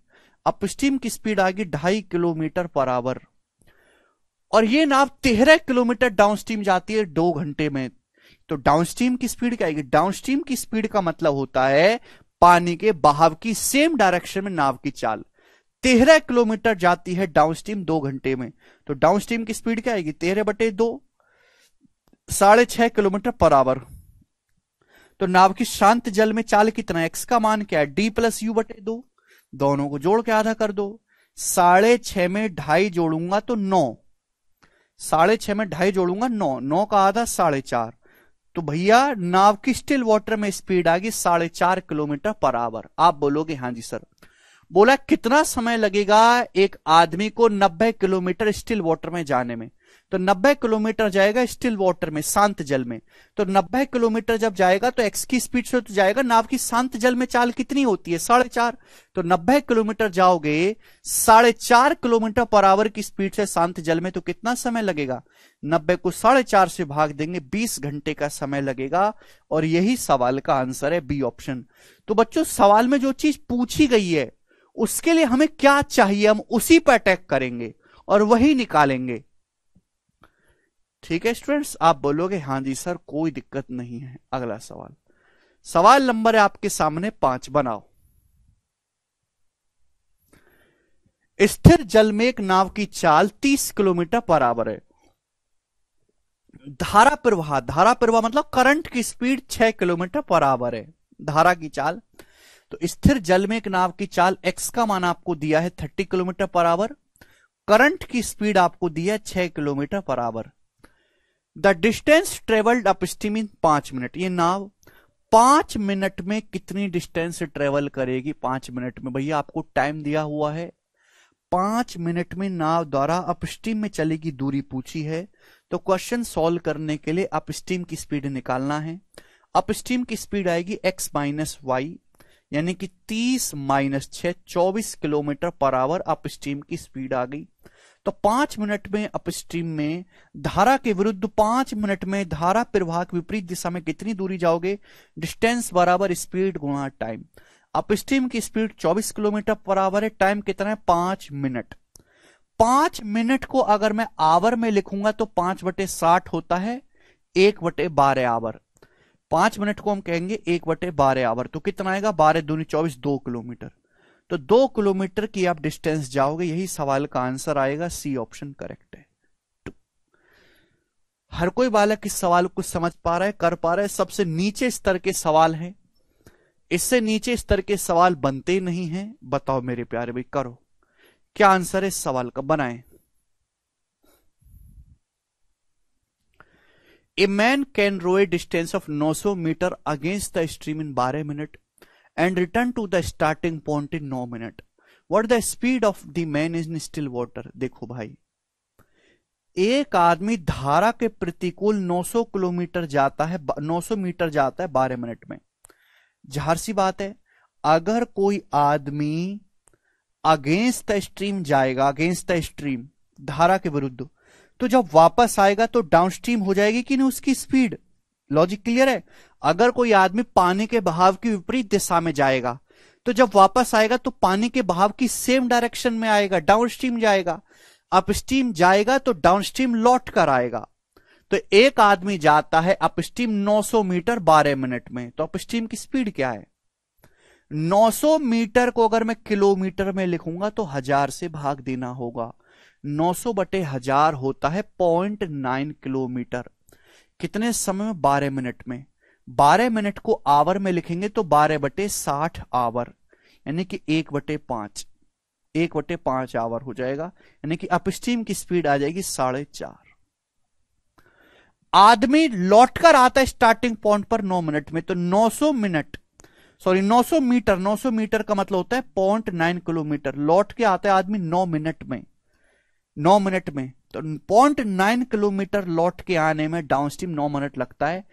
[SPEAKER 1] अपस्ट्रीम की स्पीड आएगी ढाई किलोमीटर पर आवर और ये नाव तेरह किलोमीटर डाउन स्ट्रीम जाती है दो घंटे में तो डाउन स्ट्रीम की स्पीड क्या आएगी डाउन स्ट्रीम की स्पीड का मतलब होता है पानी के बहाव की सेम डायरेक्शन में नाव की चाल तेरह किलोमीटर जाती है डाउन स्ट्रीम दो घंटे में तो डाउन स्ट्रीम की स्पीड क्या आएगी तेरह बटे दो साढ़े छह किलोमीटर पर आवर तो नाव की शांत जल में चाल कितना एक्स का मान क्या है डी प्लस यू बटे दो दोनों को जोड़ के आधा कर दो साढ़े छह में ढाई जोड़ूंगा तो नौ साढ़े छह में ढाई जोड़ूंगा नौ नौ का आधा साढ़े चार तो भैया नाव की स्टिल वाटर में स्पीड आ गई साढ़े चार किलोमीटर पर आवर आप बोलोगे हाँ जी सर बोला कितना समय लगेगा एक आदमी को नब्बे किलोमीटर स्टिल वाटर में जाने में तो 90 किलोमीटर जाएगा स्टिल वाटर में शांत जल में तो 90 किलोमीटर जब जाएगा तो एक्स की स्पीड से तो जाएगा नाव की शांत जल में चाल कितनी होती है साढ़े चार तो 90 किलोमीटर जाओगे साढ़े चार किलोमीटर पर आवर की स्पीड से शांत जल में तो कितना समय लगेगा नब्बे को साढ़े चार से भाग देंगे बीस घंटे का समय लगेगा और यही सवाल का आंसर है बी ऑप्शन तो बच्चों सवाल में जो चीज पूछी गई है उसके लिए हमें क्या चाहिए हम उसी पर अटैक करेंगे और वही निकालेंगे ठीक है स्टूडेंट्स आप बोलोगे हाँ जी सर कोई दिक्कत नहीं है अगला सवाल सवाल नंबर है आपके सामने पांच बनाओ स्थिर जल में एक नाव की चाल 30 किलोमीटर पर आवर है धारा प्रवाह धारा प्रवाह मतलब करंट की स्पीड 6 किलोमीटर पर आवर है धारा की चाल तो स्थिर जल में एक नाव की चाल x का मान आपको दिया है 30 किलोमीटर पर आवर करंट की स्पीड आपको दिया है 6 kilometre per hour the distance travelled in पांच मिनट ये नाव पांच मिनट में कितनी डिस्टेंस ट्रेवल करेगी पांच मिनट में भैया आपको टाइम दिया हुआ है पांच मिनट में नाव द्वारा अपस्ट्रीम में चलेगी दूरी पूछी है तो क्वेश्चन सॉल्व करने के लिए अपस्टीम की स्पीड निकालना है अपस्ट्रीम की स्पीड आएगी एक्स माइनस वाई यानी कि 30 माइनस छ चौबीस किलोमीटर पर आवर अपस्ट्रीम की स्पीड आ गई तो पांच मिनट में अपस्ट्रीम में धारा के विरुद्ध पांच मिनट में धारा के विपरीत दिशा में कितनी दूरी जाओगे डिस्टेंस बराबर स्पीड गुणा टाइम अपस्ट्रीम की स्पीड 24 किलोमीटर पर आवर है टाइम कितना है पांच मिनट पांच मिनट को अगर मैं आवर में लिखूंगा तो पांच बटे साठ होता है एक बटे बारह आवर पांच मिनट को हम कहेंगे एक बटे बारह आवर तो कितना आएगा बारह दूनी चौबीस दो किलोमीटर तो दो किलोमीटर की आप डिस्टेंस जाओगे यही सवाल का आंसर आएगा सी ऑप्शन करेक्ट है हर कोई बालक इस सवाल को समझ पा रहा है कर पा रहा है सबसे नीचे स्तर के सवाल है इससे नीचे स्तर के सवाल बनते नहीं हैं बताओ मेरे प्यारे भाई करो क्या आंसर है इस सवाल का बनाए a man can row a distance of 900 metre against the stream in 12 minute and return to the starting point in no minute what the speed of the man is in still water देखो भाई एक आदमी धारा के प्रतिकूल 900 kilometre जाता है 900 metre जाता है 12 मिनट में जहर सी बात है अगर कोई आदमी अगेंस्ट द स्ट्रीम जाएगा अगेंस्ट द स्ट्रीम धारा के विरुद्ध तो जब वापस आएगा तो डाउन स्ट्रीम हो जाएगी कि नहीं उसकी स्पीड लॉजिक क्लियर है अगर कोई आदमी पानी के बहाव की विपरीत दिशा में जाएगा तो जब वापस आएगा तो पानी के बहाव की सेम डायरेक्शन में आएगा डाउन स्ट्रीम जाएगा अपस्ट्रीम जाएगा तो डाउन स्ट्रीम लौट कर आएगा तो एक आदमी जाता है अपस्ट्रीम 900 मीटर 12 मिनट में तो अपस्ट्रीम की स्पीड क्या है 900 मीटर को अगर मैं किलोमीटर में लिखूंगा तो हजार से भाग देना होगा 900 बटे हजार होता है पॉइंट नाइन किलोमीटर कितने समय में 12 मिनट में बारह मिनट को आवर में लिखेंगे तो बारह बटे साठ आवर यानी कि एक बटे पांच एक बटे पांच आवर हो जाएगा यानी कि अपस्टीम की स्पीड आ जाएगी साढ़े चार आदमी लौटकर आता है स्टार्टिंग पॉइंट पर नौ मिनट में तो नौ सौ मिनट सॉरी नौ सौ मीटर नौ सौ मीटर का मतलब होता है पॉइंट नाइन किलोमीटर लौट के आता है आदमी नौ मिनट में नौ मिनट में तो पॉइंट नाइन किलोमीटर लौट के आने में डाउन स्ट्रीम नौ मिनट लगता है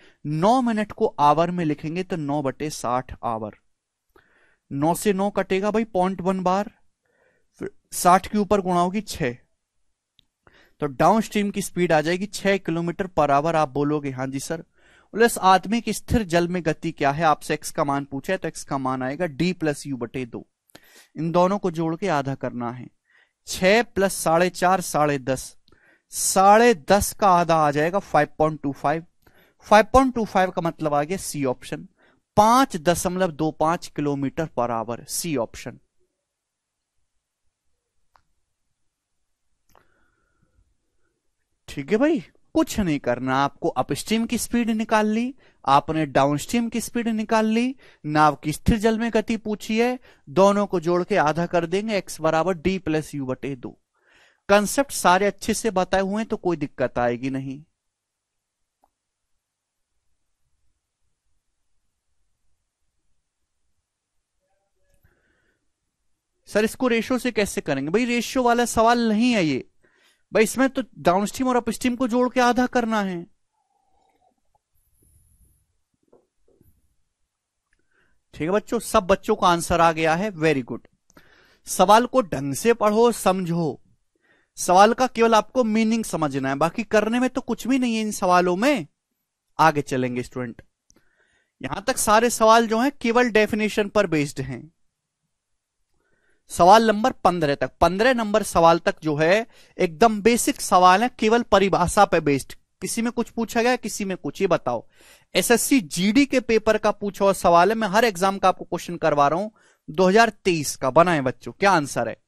[SPEAKER 1] नौ मिनट को आवर में लिखेंगे तो नौ बटे साठ आवर नौ से नौ कटेगा भाई पॉइंट वन बार फिर साठ के ऊपर गुणा होगी छ तो डाउन स्ट्रीम की स्पीड आ जाएगी छह किलोमीटर पर आवर आप बोलोगे हाँ जी सर बोले इस आदमी की स्थिर जल में गति क्या है आपसे एक्स का मान पूछा है तो एक्स का मान आएगा डी प्लस यू बटे दो इन दोनों को जोड़ के आधा करना है छह प्लस साढ़े चार साढ़े दस साढ़े दस का आधा आ जाएगा 5.25 5.25 का मतलब आ गया सी ऑप्शन पांच दशमलव दो पांच kilometre per our C option ठीक है भाई कुछ नहीं करना आपको अपस्ट्रीम की स्पीड निकाल ली आपने डाउनस्ट्रीम की स्पीड निकाल ली नाव की स्थिर जल में गति पूछी है दोनों को जोड़ के आधा कर देंगे एक्स बराबर डी प्लस यू बटे दो कंसेप्ट सारे अच्छे से बताए हुए हैं तो कोई दिक्कत आएगी नहीं सर इसको रेशियो से कैसे करेंगे भाई रेशियो वाला सवाल नहीं है ये भाई इसमें तो डाउन स्ट्रीम और अपस्ट्रीम को जोड़ के आधा करना है ठीक है बच्चों सब बच्चों का आंसर आ गया है वेरी गुड सवाल को ढंग से पढ़ो समझो सवाल का केवल आपको मीनिंग समझना है बाकी करने में तो कुछ भी नहीं है इन सवालों में आगे चलेंगे स्टूडेंट यहां तक सारे सवाल जो हैं केवल डेफिनेशन पर बेस्ड हैं सवाल नंबर पंद्रह तक पंद्रह नंबर सवाल तक जो है एकदम बेसिक सवाल है केवल परिभाषा पर बेस्ड किसी में कुछ पूछा गया किसी में कुछ ही बताओ एसएससी जीडी के पेपर का पूछा हुआ सवाल है मैं हर एग्जाम का आपको क्वेश्चन करवा रहा हूं 2023 का बनाए बच्चों क्या आंसर है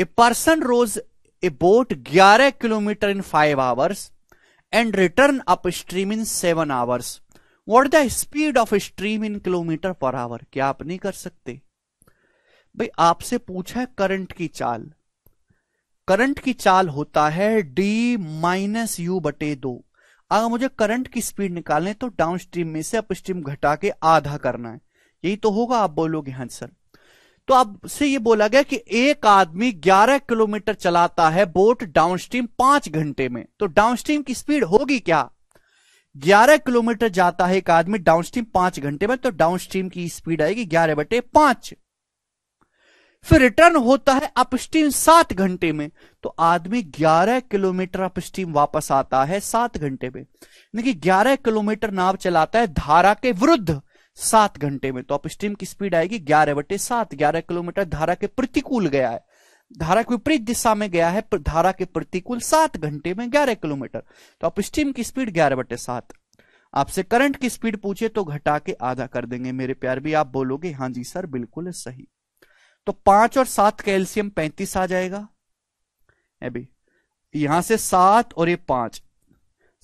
[SPEAKER 1] पर्सन रोज ए बोट ग्यारह 11 in five 5 and return upstream in 7 hours what the speed of stream in kilometre per hour क्या आप नहीं कर सकते भाई आपसे पूछा है करंट की चाल करंट की चाल होता है d माइनस यू बटे दो अगर मुझे करंट की स्पीड निकालने तो डाउन स्ट्रीम में से अपस्ट्रीम घटा के आधा करना है यही तो होगा आप बोलोगे हाँ सर तो से ये बोला गया कि एक आदमी 11 किलोमीटर चलाता है बोट डाउनस्ट्रीम पांच घंटे में तो डाउनस्ट्रीम की स्पीड होगी क्या 11 किलोमीटर जाता है एक आदमी डाउनस्ट्रीम पांच घंटे में तो डाउनस्ट्रीम की स्पीड आएगी ग्यारह बटे पांच फिर रिटर्न होता है अपस्ट्रीम सात घंटे में तो आदमी ग्यारह किलोमीटर अपस्ट्रीम वापस आता है सात घंटे में देखिए ग्यारह किलोमीटर नाव चलाता है धारा के विरुद्ध सात घंटे में तो आप की स्पीड आएगी ग्यारह बटे सात ग्यारह किलोमीटर धारा के प्रतिकूल गया है धारा के विपरीत दिशा में गया है धारा के प्रतिकूल सात घंटे में ग्यारह किलोमीटर तो आप की स्पीड ग्यारह बटे सात आपसे करंट की स्पीड पूछे तो घटा के आधा कर देंगे मेरे प्यार भी आप बोलोगे हाँ जी सर बिल्कुल सही तो पांच और सात का एल्सियम पैंतीस आ जाएगा अभी यहां से सात और ये पांच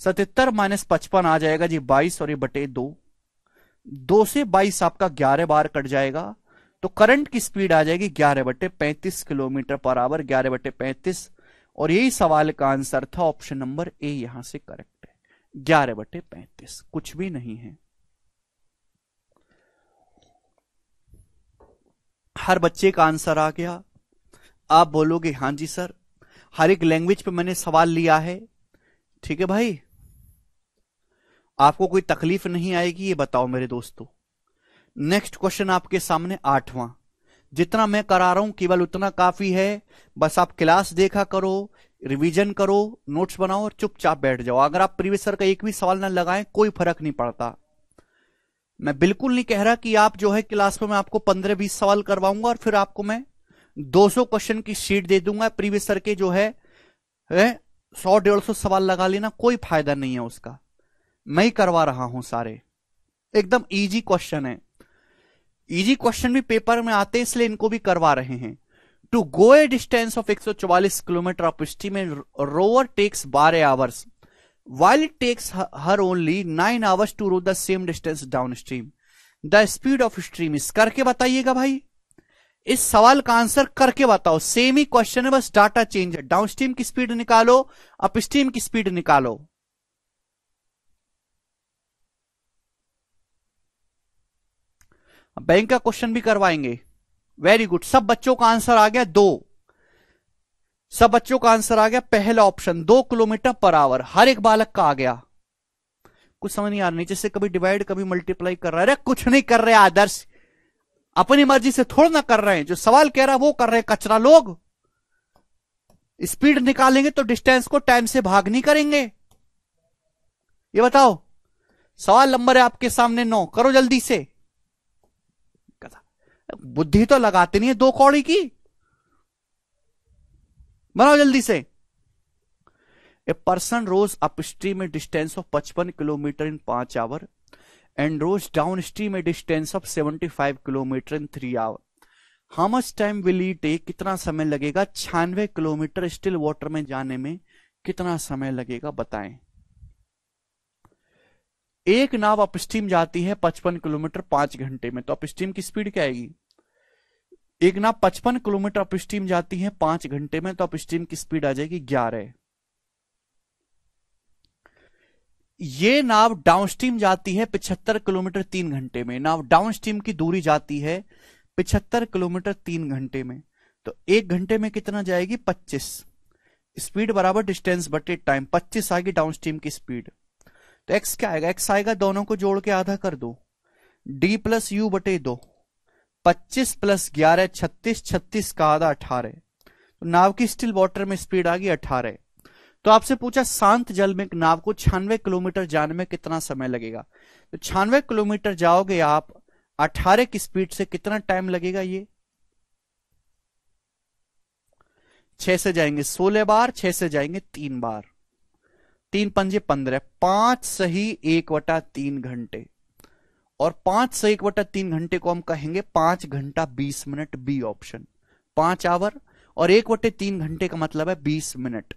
[SPEAKER 1] सतहत्तर माइनस पचपन आ जाएगा जी बाईस और ये बटे दो दो से बाईस आपका ग्यारह बार कट जाएगा तो करंट की स्पीड आ जाएगी ग्यारह बटे पैंतीस किलोमीटर पर आवर ग्यारह बटे पैंतीस और यही सवाल का आंसर था ऑप्शन नंबर ए यहां से करेक्ट है ग्यारह बटे पैंतीस कुछ भी नहीं है हर बच्चे का आंसर आ गया आप बोलोगे हां जी सर हर एक लैंग्वेज पे मैंने सवाल लिया है ठीक है भाई आपको कोई तकलीफ नहीं आएगी ये बताओ मेरे दोस्तों नेक्स्ट क्वेश्चन आपके सामने आठवां जितना मैं करा रहा हूं केवल उतना काफी है बस आप क्लास देखा करो रिवीजन करो नोट्स बनाओ और चुपचाप बैठ जाओ अगर आप प्रीवियस सर का एक भी सवाल ना लगाएं कोई फर्क नहीं पड़ता मैं बिल्कुल नहीं कह रहा कि आप जो है क्लास में मैं आपको पंद्रह बीस सवाल करवाऊंगा और फिर आपको मैं सौ क्वेश्चन की शीट दे दूंगा प्रीवियस सर के जो है सौ डेढ़ सौ सवाल लगा लेना कोई फायदा नहीं है उसका मैं ही करवा रहा हूं सारे एकदम इजी क्वेश्चन है इजी क्वेश्चन भी पेपर में आते हैं इसलिए इनको भी करवा रहे हैं to go a distance of 144 kilometre of stream में रोवर टेक्स बारह hours while takes her only nine 9 to row the same distance downstream the speed of stream इस करके बताइएगा भाई इस सवाल का आंसर करके बताओ सेम ही क्वेश्चन है बस डाटा चेंज है डाउन स्ट्रीम की स्पीड निकालो अपस्ट्रीम की स्पीड निकालो बैंक का क्वेश्चन भी करवाएंगे वेरी गुड सब बच्चों का आंसर आ गया दो सब बच्चों का आंसर आ गया पहला ऑप्शन दो किलोमीटर पर आवर हर एक बालक का आ गया कुछ समझ नहीं आ रहा नीचे से कभी डिवाइड कभी मल्टीप्लाई कर रहा है अरे कुछ नहीं कर रहे आदर्श अपनी मर्जी से थोड़ा ना कर रहे हैं जो सवाल कह रहा है वो कर रहे हैं कचरा लोग स्पीड निकालेंगे तो डिस्टेंस को टाइम से भाग नहीं करेंगे ये बताओ सवाल नंबर है आपके सामने नौ करो जल्दी से बुद्धि तो लगाते नहीं है दो कौड़ी की बनाओ जल्दी से ए पर्सन रोज अपस्ट्रीम में ए डिस्टेंस ऑफ पचपन किलोमीटर इन पांच hour and rows downstream a distance of seventy five kilometre in three hour how much time will he take कितना समय लगेगा छियानवे किलोमीटर स्टिल वाटर में जाने में कितना समय लगेगा बताएं एक नाव अपस्टीम जाती है पचपन किलोमीटर पांच घंटे में तो अपस्टीम की स्पीड क्या आएगी एक नाव पचपन किलोमीटर अपस्टीम जाती है पांच घंटे में तो अपस्टीम की स्पीड आ जाएगी ग्यारह ये नाव डाउन स्ट्रीम जाती है पिछहत्तर किलोमीटर तीन घंटे में नाव डाउन स्ट्रीम की दूरी जाती है पिछहत्तर किलोमीटर तीन घंटे में तो एक घंटे में कितना जाएगी पच्चीस स्पीड बराबर डिस्टेंस बटे टाइम पच्चीस आगे डाउन स्ट्रीम की स्पीड तो एक्स क्या आएगा एक्स आएगा दोनों को जोड़ के आधा कर दो डी प्लस यू बटे दो पच्चीस प्लस ग्यारह छत्तीस छत्तीस का आधा अठारह तो नाव की स्टिल वाटर में स्पीड आ गई अठारह तो आपसे पूछा शांत जल में नाव को छियानवे किलोमीटर जाने में कितना समय लगेगा तो छियानवे किलोमीटर जाओगे आप अठारह की स्पीड से कितना टाइम लगेगा ये छह से जाएंगे सोलह बार छह से जाएंगे तीन बार तीन पंजे पंद्रह पांच सही एक वटा तीन घंटे और पांच सही एक वटा तीन घंटे को हम कहेंगे पांच घंटा बीस मिनट बी ऑप्शन पांच आवर और एक वटे तीन घंटे का मतलब है बीस मिनट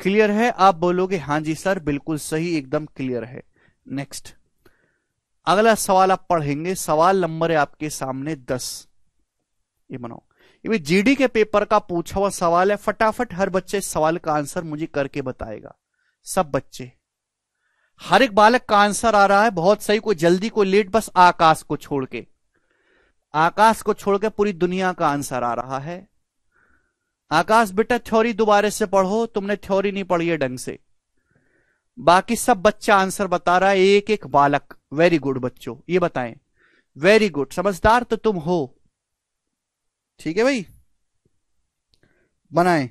[SPEAKER 1] क्लियर है आप बोलोगे हां जी सर बिल्कुल सही एकदम क्लियर है नेक्स्ट अगला सवाल आप पढ़ेंगे सवाल नंबर है आपके सामने दस ये बनाओ ये जीडी के पेपर का पूछा हुआ सवाल है फटाफट हर बच्चे इस सवाल का आंसर मुझे करके बताएगा सब बच्चे हर एक बालक का आंसर आ रहा है बहुत सही कोई जल्दी कोई लेट बस आकाश को छोड़ के आकाश को छोड़ के पूरी दुनिया का आंसर आ रहा है आकाश बेटा थ्योरी दोबारे से पढ़ो तुमने थ्योरी नहीं पढ़ी है ढंग से बाकी सब बच्चा आंसर बता रहा है एक एक बालक वेरी गुड बच्चों ये बताएं वेरी गुड समझदार तो तुम हो ठीक है भाई बनाएं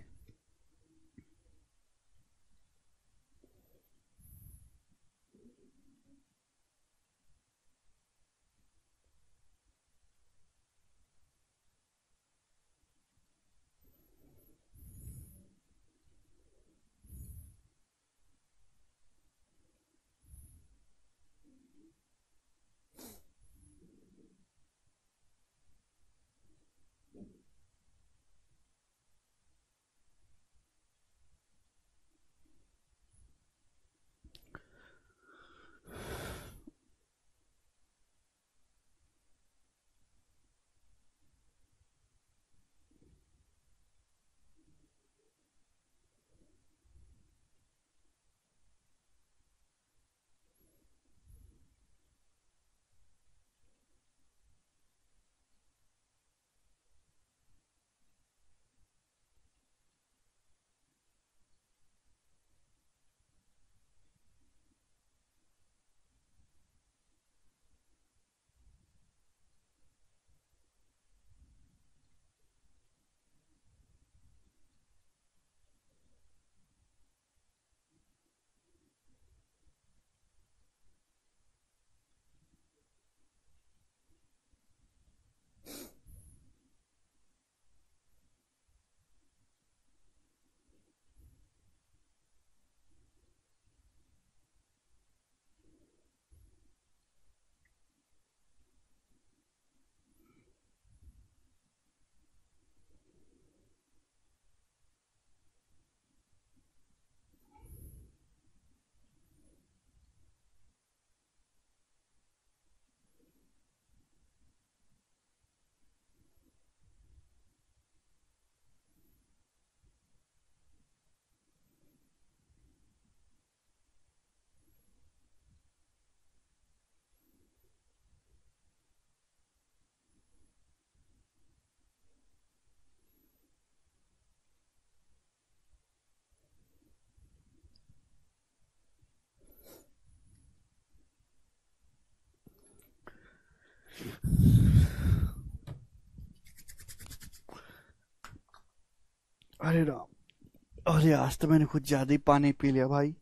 [SPEAKER 1] अरे राम अरे आज तो मैंने कुछ ज्यादा ही पानी पी लिया भाई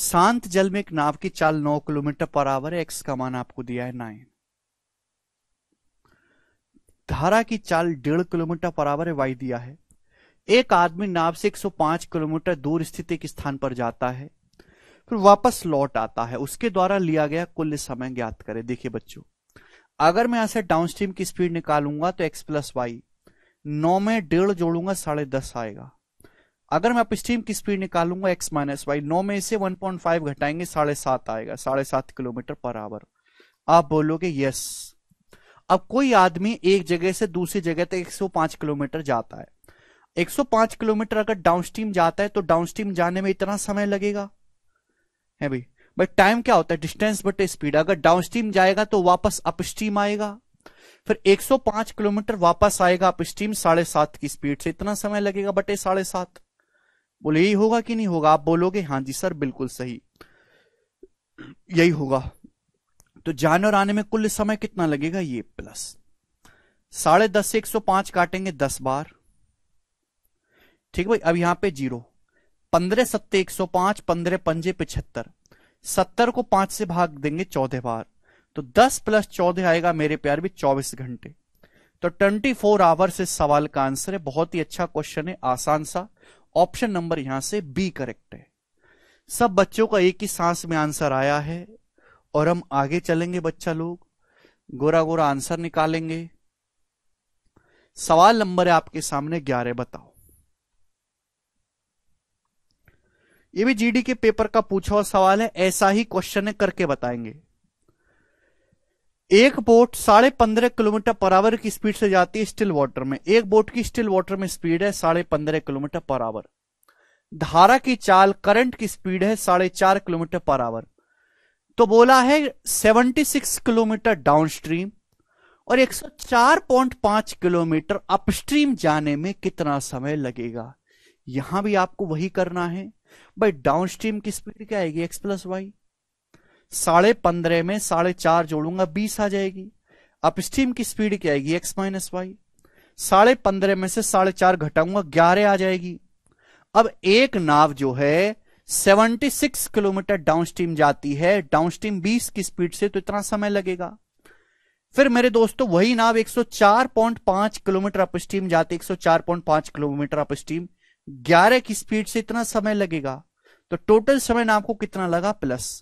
[SPEAKER 1] शांत जल में एक नाव की चाल नौ किलोमीटर पर आवर है एक्स का मान आपको दिया है नाइन धारा की चाल डेढ़ किलोमीटर पर आवर है वाई दिया है एक आदमी नाव से 105 किलोमीटर दूर स्थित एक स्थान पर जाता है फिर वापस लौट आता है उसके द्वारा लिया गया कुल समय ज्ञात करें देखिए बच्चों अगर मैं यहां से डाउन स्ट्रीम की स्पीड निकालूंगा तो एक्स प्लस वाई नौ में डेढ़ जोड़ूंगा साढ़े दस आएगा अगर मैं अप की स्पीड निकालूंगा एक्स माइनस वाई नौ में इसे वन पॉइंट फाइव घटाएंगे साढ़े सात आएगा साढ़े सात किलोमीटर पर आवर आप बोलोगे यस अब कोई आदमी एक जगह से दूसरी जगह तक एक सौ पांच किलोमीटर जाता है एक सौ पांच किलोमीटर अगर डाउन स्ट्रीम जाता है तो डाउन स्ट्रीम जाने में इतना समय लगेगा है भाई बट टाइम क्या होता है डिस्टेंस बटे स्पीड अगर डाउन स्ट्रीम जाएगा तो वापस अप स्ट्रीम आएगा फिर 105 किलोमीटर वापस आएगा आप स्टीम साढ़े सात की स्पीड से इतना समय लगेगा बटे साढ़े सात बोले यही होगा कि नहीं होगा आप बोलोगे हाँ जी सर बिल्कुल सही यही होगा तो जाने और आने में कुल समय कितना लगेगा ये प्लस साढ़े दस से एक सौ पांच काटेंगे दस बार ठीक है भाई अब यहां पे जीरो पंद्रह सत्ते एक सौ पांच पंद्रह पंजे पिछहत्तर सत्तर को पांच से भाग देंगे चौदह बार तो 10 प्लस चौदह आएगा मेरे प्यार भी 24 घंटे तो 24 फोर आवर्स इस सवाल का आंसर है बहुत ही अच्छा क्वेश्चन है आसान सा ऑप्शन नंबर यहां से बी करेक्ट है सब बच्चों का एक ही सांस में आंसर आया है और हम आगे चलेंगे बच्चा लोग गोरा गोरा आंसर निकालेंगे सवाल नंबर है आपके सामने ग्यारह बताओ ये भी जीडी के पेपर का पूछा हुआ सवाल है ऐसा ही क्वेश्चन है करके बताएंगे एक बोट साढ़े पंद्रह किलोमीटर पर आवर की स्पीड से जाती है स्टिल वाटर में एक बोट की स्टिल वाटर में स्पीड है साढ़े पंद्रह किलोमीटर पर आवर धारा की चाल करंट की स्पीड है साढ़े चार किलोमीटर पर आवर तो बोला है 76 किलोमीटर डाउनस्ट्रीम और 104.5 किलोमीटर अपस्ट्रीम जाने में कितना समय लगेगा यहां भी आपको वही करना है भाई डाउनस्ट्रीम की स्पीड क्या आएगी एक्स प्लस वाई साढ़े पंद्रह में साढ़े चार जोड़ूंगा बीस आ जाएगी अब स्टीम की स्पीड क्या आएगी एक्स माइनस वाई साढ़े पंद्रह में से साढ़े चार घटाऊंगा ग्यारह आ जाएगी अब एक नाव जो है 76 किलोमीटर डाउन स्ट्रीम जाती है डाउन स्ट्रीम बीस की स्पीड से तो इतना समय लगेगा फिर मेरे दोस्तों वही नाव 104.5 किलोमीटर अप स्टीम जाती 104.5 किलोमीटर अप स्टीम 11 की स्पीड से इतना समय लगेगा तो टोटल समय नाव को कितना लगा प्लस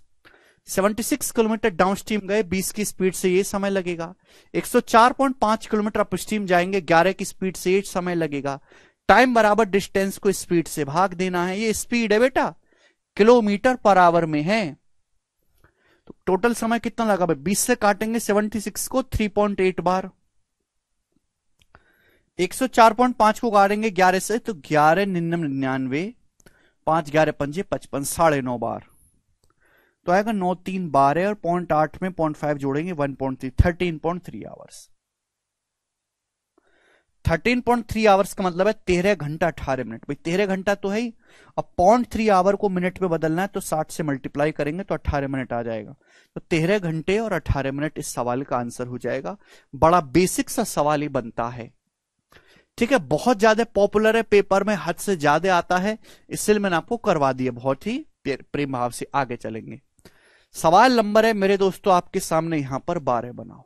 [SPEAKER 1] 76 किलोमीटर डाउन स्ट्रीम गए 20 की स्पीड से ये समय लगेगा 104.5 किलोमीटर अपस्ट्रीम जाएंगे 11 की स्पीड से ये समय लगेगा टाइम बराबर डिस्टेंस को स्पीड से भाग देना है ये स्पीड है बेटा किलोमीटर पर आवर में है तो टोटल समय कितना लगा भाई बीस से काटेंगे 76 को 3.8 बार 104.5 को काटेंगे 11 से तो ग्यारह निन्यानवे पांच ग्यारह पंजे पचपन साढ़े नौ बार तो आएगा नौ तीन बारह और पॉइंट आठ में पॉइंट फाइव जोड़ेंगे one point three thirteen point three hours thirteen point three hours का मतलब है तेरह घंटा अठारह मिनट भाई तेरह घंटा तो है ही अब पॉइंट थ्री आवर को मिनट में बदलना है तो साठ से मल्टीप्लाई करेंगे तो अठारह मिनट आ जाएगा तो तेरह घंटे और अठारह मिनट इस सवाल का आंसर हो जाएगा बड़ा बेसिक सा सवाल ही बनता है ठीक है बहुत ज्यादा पॉपुलर है पेपर में हद से ज्यादा आता है इसलिए मैंने आपको करवा दिया बहुत ही प्रेम भाव से आगे चलेंगे सवाल नंबर है मेरे दोस्तों आपके सामने यहां पर बारह बनाओ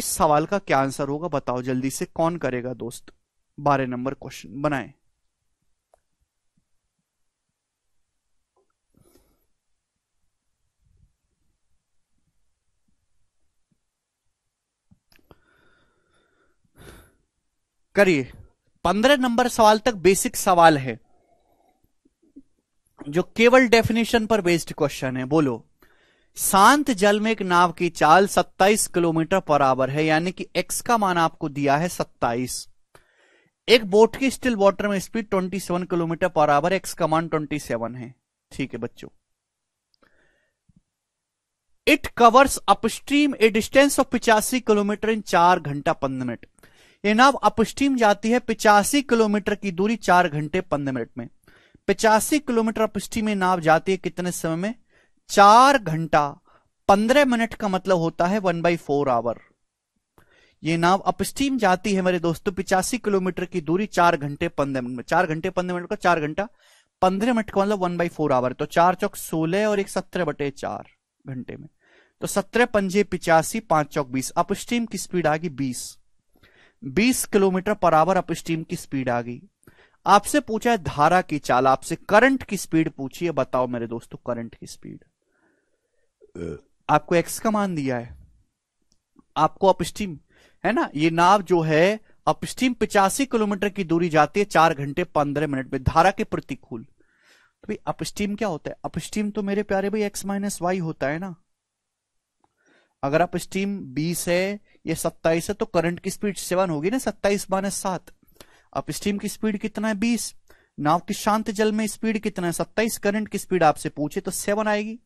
[SPEAKER 1] इस सवाल का क्या आंसर होगा बताओ जल्दी से कौन करेगा दोस्त बारह नंबर क्वेश्चन बनाए करिए पंद्रह नंबर सवाल तक बेसिक सवाल है जो केवल डेफिनेशन पर बेस्ड क्वेश्चन है बोलो शांत जल में एक नाव की चाल 27 किलोमीटर पर आवर है यानी कि एक्स का मान आपको दिया है 27 एक बोट की स्टिल वाटर में speed 27 kilometre per hour x का मान 27 है ठीक है बच्चों it covers upstream a distance of पिचासी किलोमीटर इन चार घंटा पंद्रह मिनट ये नाव अपस्ट्रीम जाती है पिचासी किलोमीटर की दूरी चार घंटे पंद्रह मिनट में पिचासी किलोमीटर पृष्ठी में नाव जाती है कितने समय में चार घंटा पंद्रह मिनट का मतलब होता है वन बाई फोर आवर ये नाव अपस्टीम जाती है मेरे दोस्तों पिचासी किलोमीटर की दूरी चार घंटे पंद्रह मिनट में चार घंटे पंद्रह मिनट का चार घंटा पंद्रह मिनट का मतलब वन बाई फोर आवर तो चार चौक सोलह और एक सत्रह बटे चार घंटे में तो सत्रह पंजे पिचासी पांच चौक बीस अपस्टीम की स्पीड आ गई बीस बीस किलोमीटर पर आवर अपस्टीम की स्पीड आ गई आपसे पूछा है धारा की चाल आपसे करंट की स्पीड पूछी है बताओ मेरे दोस्तों करंट की स्पीड आपको एक्स का मान दिया है आपको अपस्टीम है ना ये नाव जो है अपस्टीम पिचासी किलोमीटर की दूरी जाती है चार घंटे पंद्रह मिनट में धारा के प्रतिकूल तो भाई अपस्टीम क्या होता है अपस्टीम तो मेरे प्यारे भाई एक्स माइनस वाई होता है ना अगर अपस्टीम बीस है या सत्ताईस है तो करंट की स्पीड सेवन होगी ना सत्ताईस माइनस सात अब स्टीम की स्पीड कितना है बीस नाव की शांत जल में स्पीड कितना है सत्ताईस करंट की स्पीड आपसे पूछे तो सेवन आएगी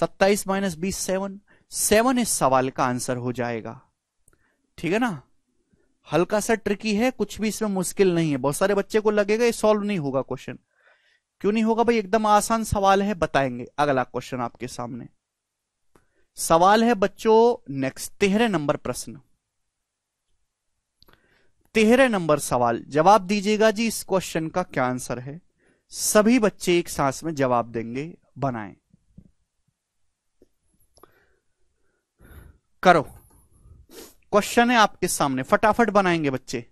[SPEAKER 1] सत्ताईस माइनस बीस सेवन सेवन इस सवाल का आंसर हो जाएगा ठीक है ना हल्का सा ट्रिकी है कुछ भी इसमें मुश्किल नहीं है बहुत सारे बच्चे को लगेगा ये सॉल्व नहीं होगा क्वेश्चन क्यों नहीं होगा भाई एकदम आसान सवाल है बताएंगे अगला क्वेश्चन आपके सामने सवाल है बच्चों नेक्स्ट तेहरे नंबर प्रश्न तेरह नंबर सवाल जवाब दीजिएगा जी इस क्वेश्चन का क्या आंसर है सभी बच्चे एक सांस में जवाब देंगे बनाएं करो क्वेश्चन है आपके सामने फटाफट बनाएंगे बच्चे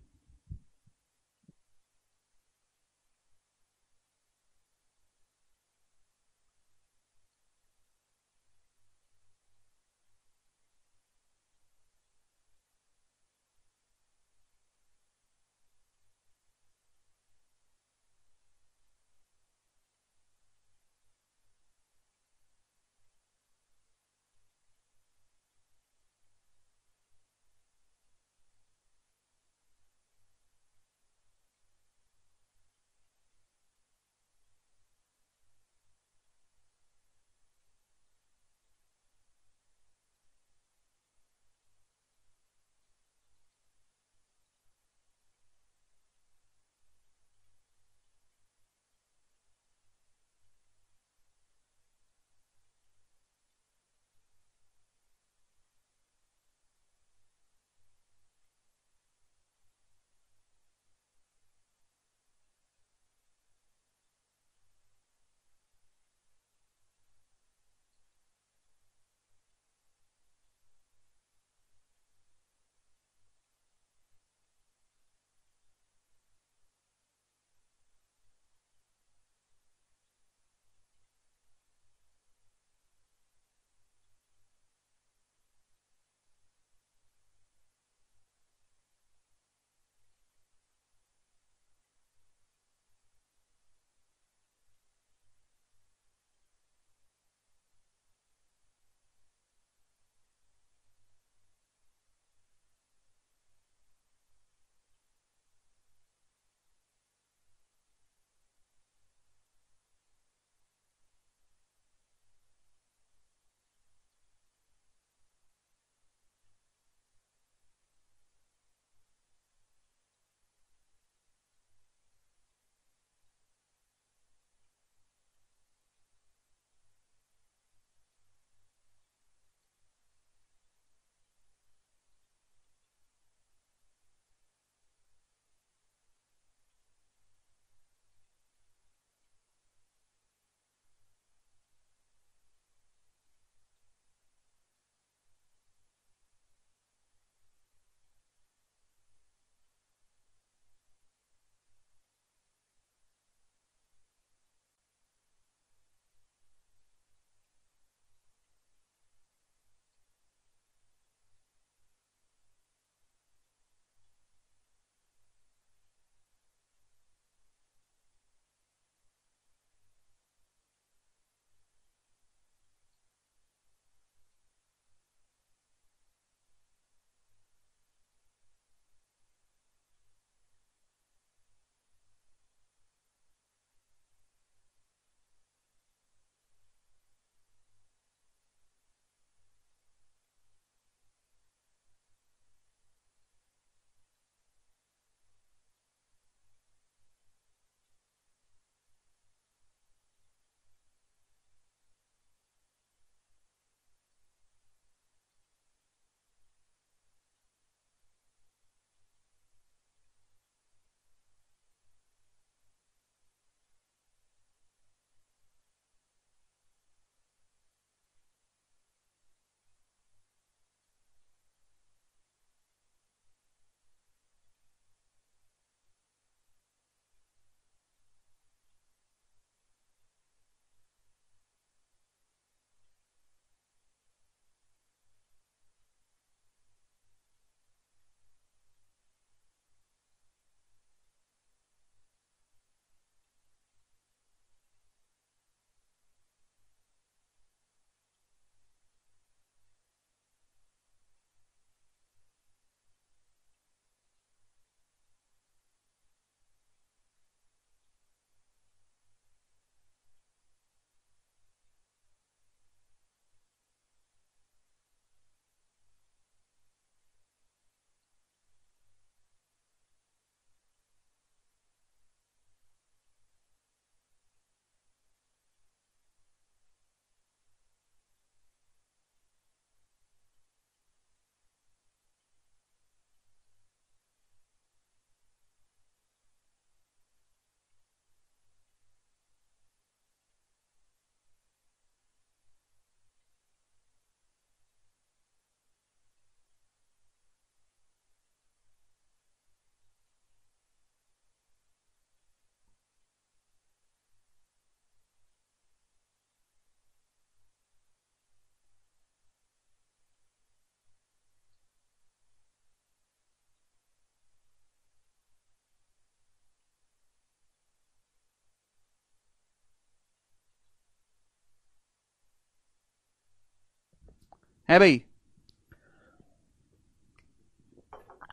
[SPEAKER 1] है भाई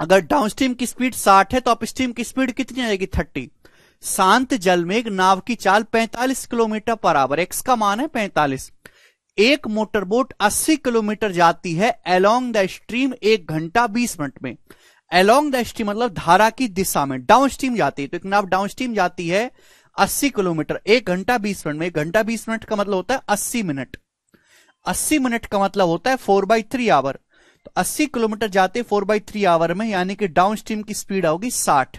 [SPEAKER 1] अगर डाउनस्ट्रीम की स्पीड 60 है तो अपस्ट्रीम की स्पीड कितनी आएगी थर्टी शांत जल में एक नाव की चाल 45 किलोमीटर पर आवर एक्स का मान है 45 एक मोटरबोट 80 किलोमीटर जाती है अलोंग द स्ट्रीम एक घंटा 20 मिनट में अलोंग द स्ट्रीम मतलब धारा की दिशा में डाउन स्ट्रीम जाती है तो एक नाव डाउन स्ट्रीम जाती है 80 किलोमीटर एक घंटा 20 मिनट में एक घंटा 20 मिनट का मतलब होता है 80 मिनट 80 मिनट का मतलब होता है 4 बाई थ्री आवर तो 80 किलोमीटर जाते 4 बाई थ्री आवर में यानी कि डाउन स्ट्रीम की स्पीड होगी 60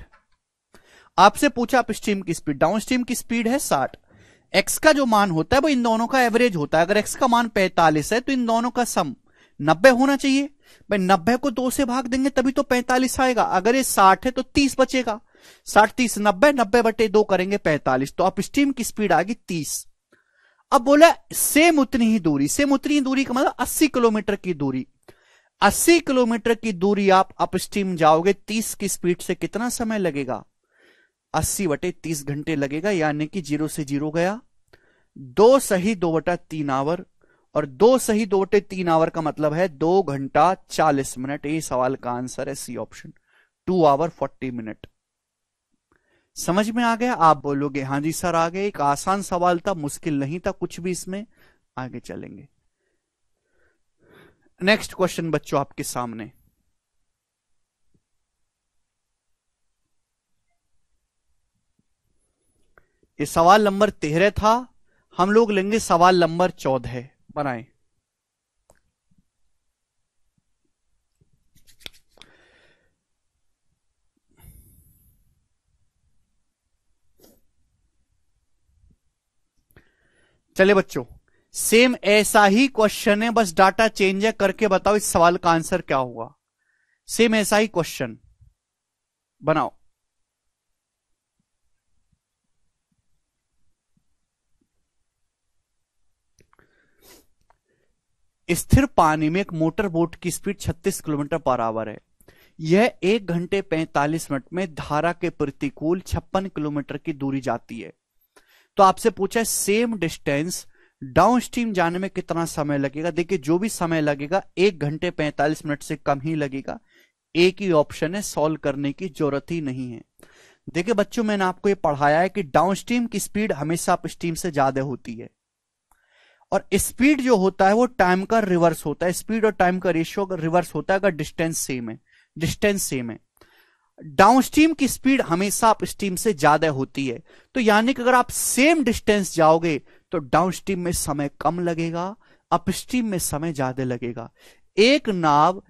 [SPEAKER 1] आपसे पूछा आप स्ट्रीम की स्पीड डाउन स्ट्रीम की स्पीड है 60 एक्स का जो मान होता है वो इन दोनों का एवरेज होता है अगर एक्स का मान 45 है तो इन दोनों का सम 90 होना चाहिए भाई नब्बे को दो से भाग देंगे तभी तो पैंतालीस आएगा अगर ये साठ है तो तीस बचेगा साठ तीस नब्बे नब्बे बटे दो करेंगे पैंतालीस तो आप स्टीम की स्पीड आएगी तीस अब बोला सेम उतनी ही दूरी सेम उतनी ही दूरी का मतलब 80 किलोमीटर की दूरी 80 किलोमीटर की दूरी आप अपस्ट्रीम जाओगे 30 की स्पीड से कितना समय लगेगा 80 बटे 30 घंटे लगेगा यानी कि जीरो से जीरो गया दो सही दो बटा तीन आवर और दो सही दो बटे तीन आवर का मतलब है दो घंटा चालीस मिनट ये सवाल का आंसर है C option two hour forty minute समझ में आ गया आप बोलोगे हाँ जी सर आ गए एक आसान सवाल था मुश्किल नहीं था कुछ भी इसमें आगे चलेंगे नेक्स्ट क्वेश्चन बच्चों आपके सामने ये सवाल नंबर तेरह था हम लोग लेंगे सवाल नंबर चौदह बनाए चले बच्चों सेम ऐसा ही क्वेश्चन है बस डाटा चेंज है करके बताओ इस सवाल का आंसर क्या होगा सेम ऐसा ही क्वेश्चन बनाओ स्थिर पानी में एक मोटर बोट की स्पीड 36 किलोमीटर पर आवर है यह एक घंटे 45 मिनट में धारा के प्रतिकूल 56 किलोमीटर की दूरी जाती है तो आपसे पूछा है सेम डिस्टेंस डाउन स्ट्रीम जाने में कितना समय लगेगा देखिए जो भी समय लगेगा एक घंटे पैंतालीस मिनट से कम ही लगेगा एक ही ऑप्शन है सॉल्व करने की जरूरत ही नहीं है देखिए बच्चों मैंने आपको ये पढ़ाया है कि डाउन स्ट्रीम की स्पीड हमेशा अपस्ट्रीम स्ट्रीम से ज्यादा होती है और स्पीड जो होता है वो टाइम का रिवर्स होता है स्पीड और टाइम का रेशियो रिवर्स होता है अगर डिस्टेंस सेम है डिस्टेंस सेम है डाउनस्ट्रीम की स्पीड हमेशा अपस्ट्रीम से ज्यादा होती है तो यानी कि अगर आप सेम डिस्टेंस जाओगे तो डाउनस्ट्रीम में समय कम लगेगा अपस्ट्रीम में समय ज्यादा लगेगा एक नाव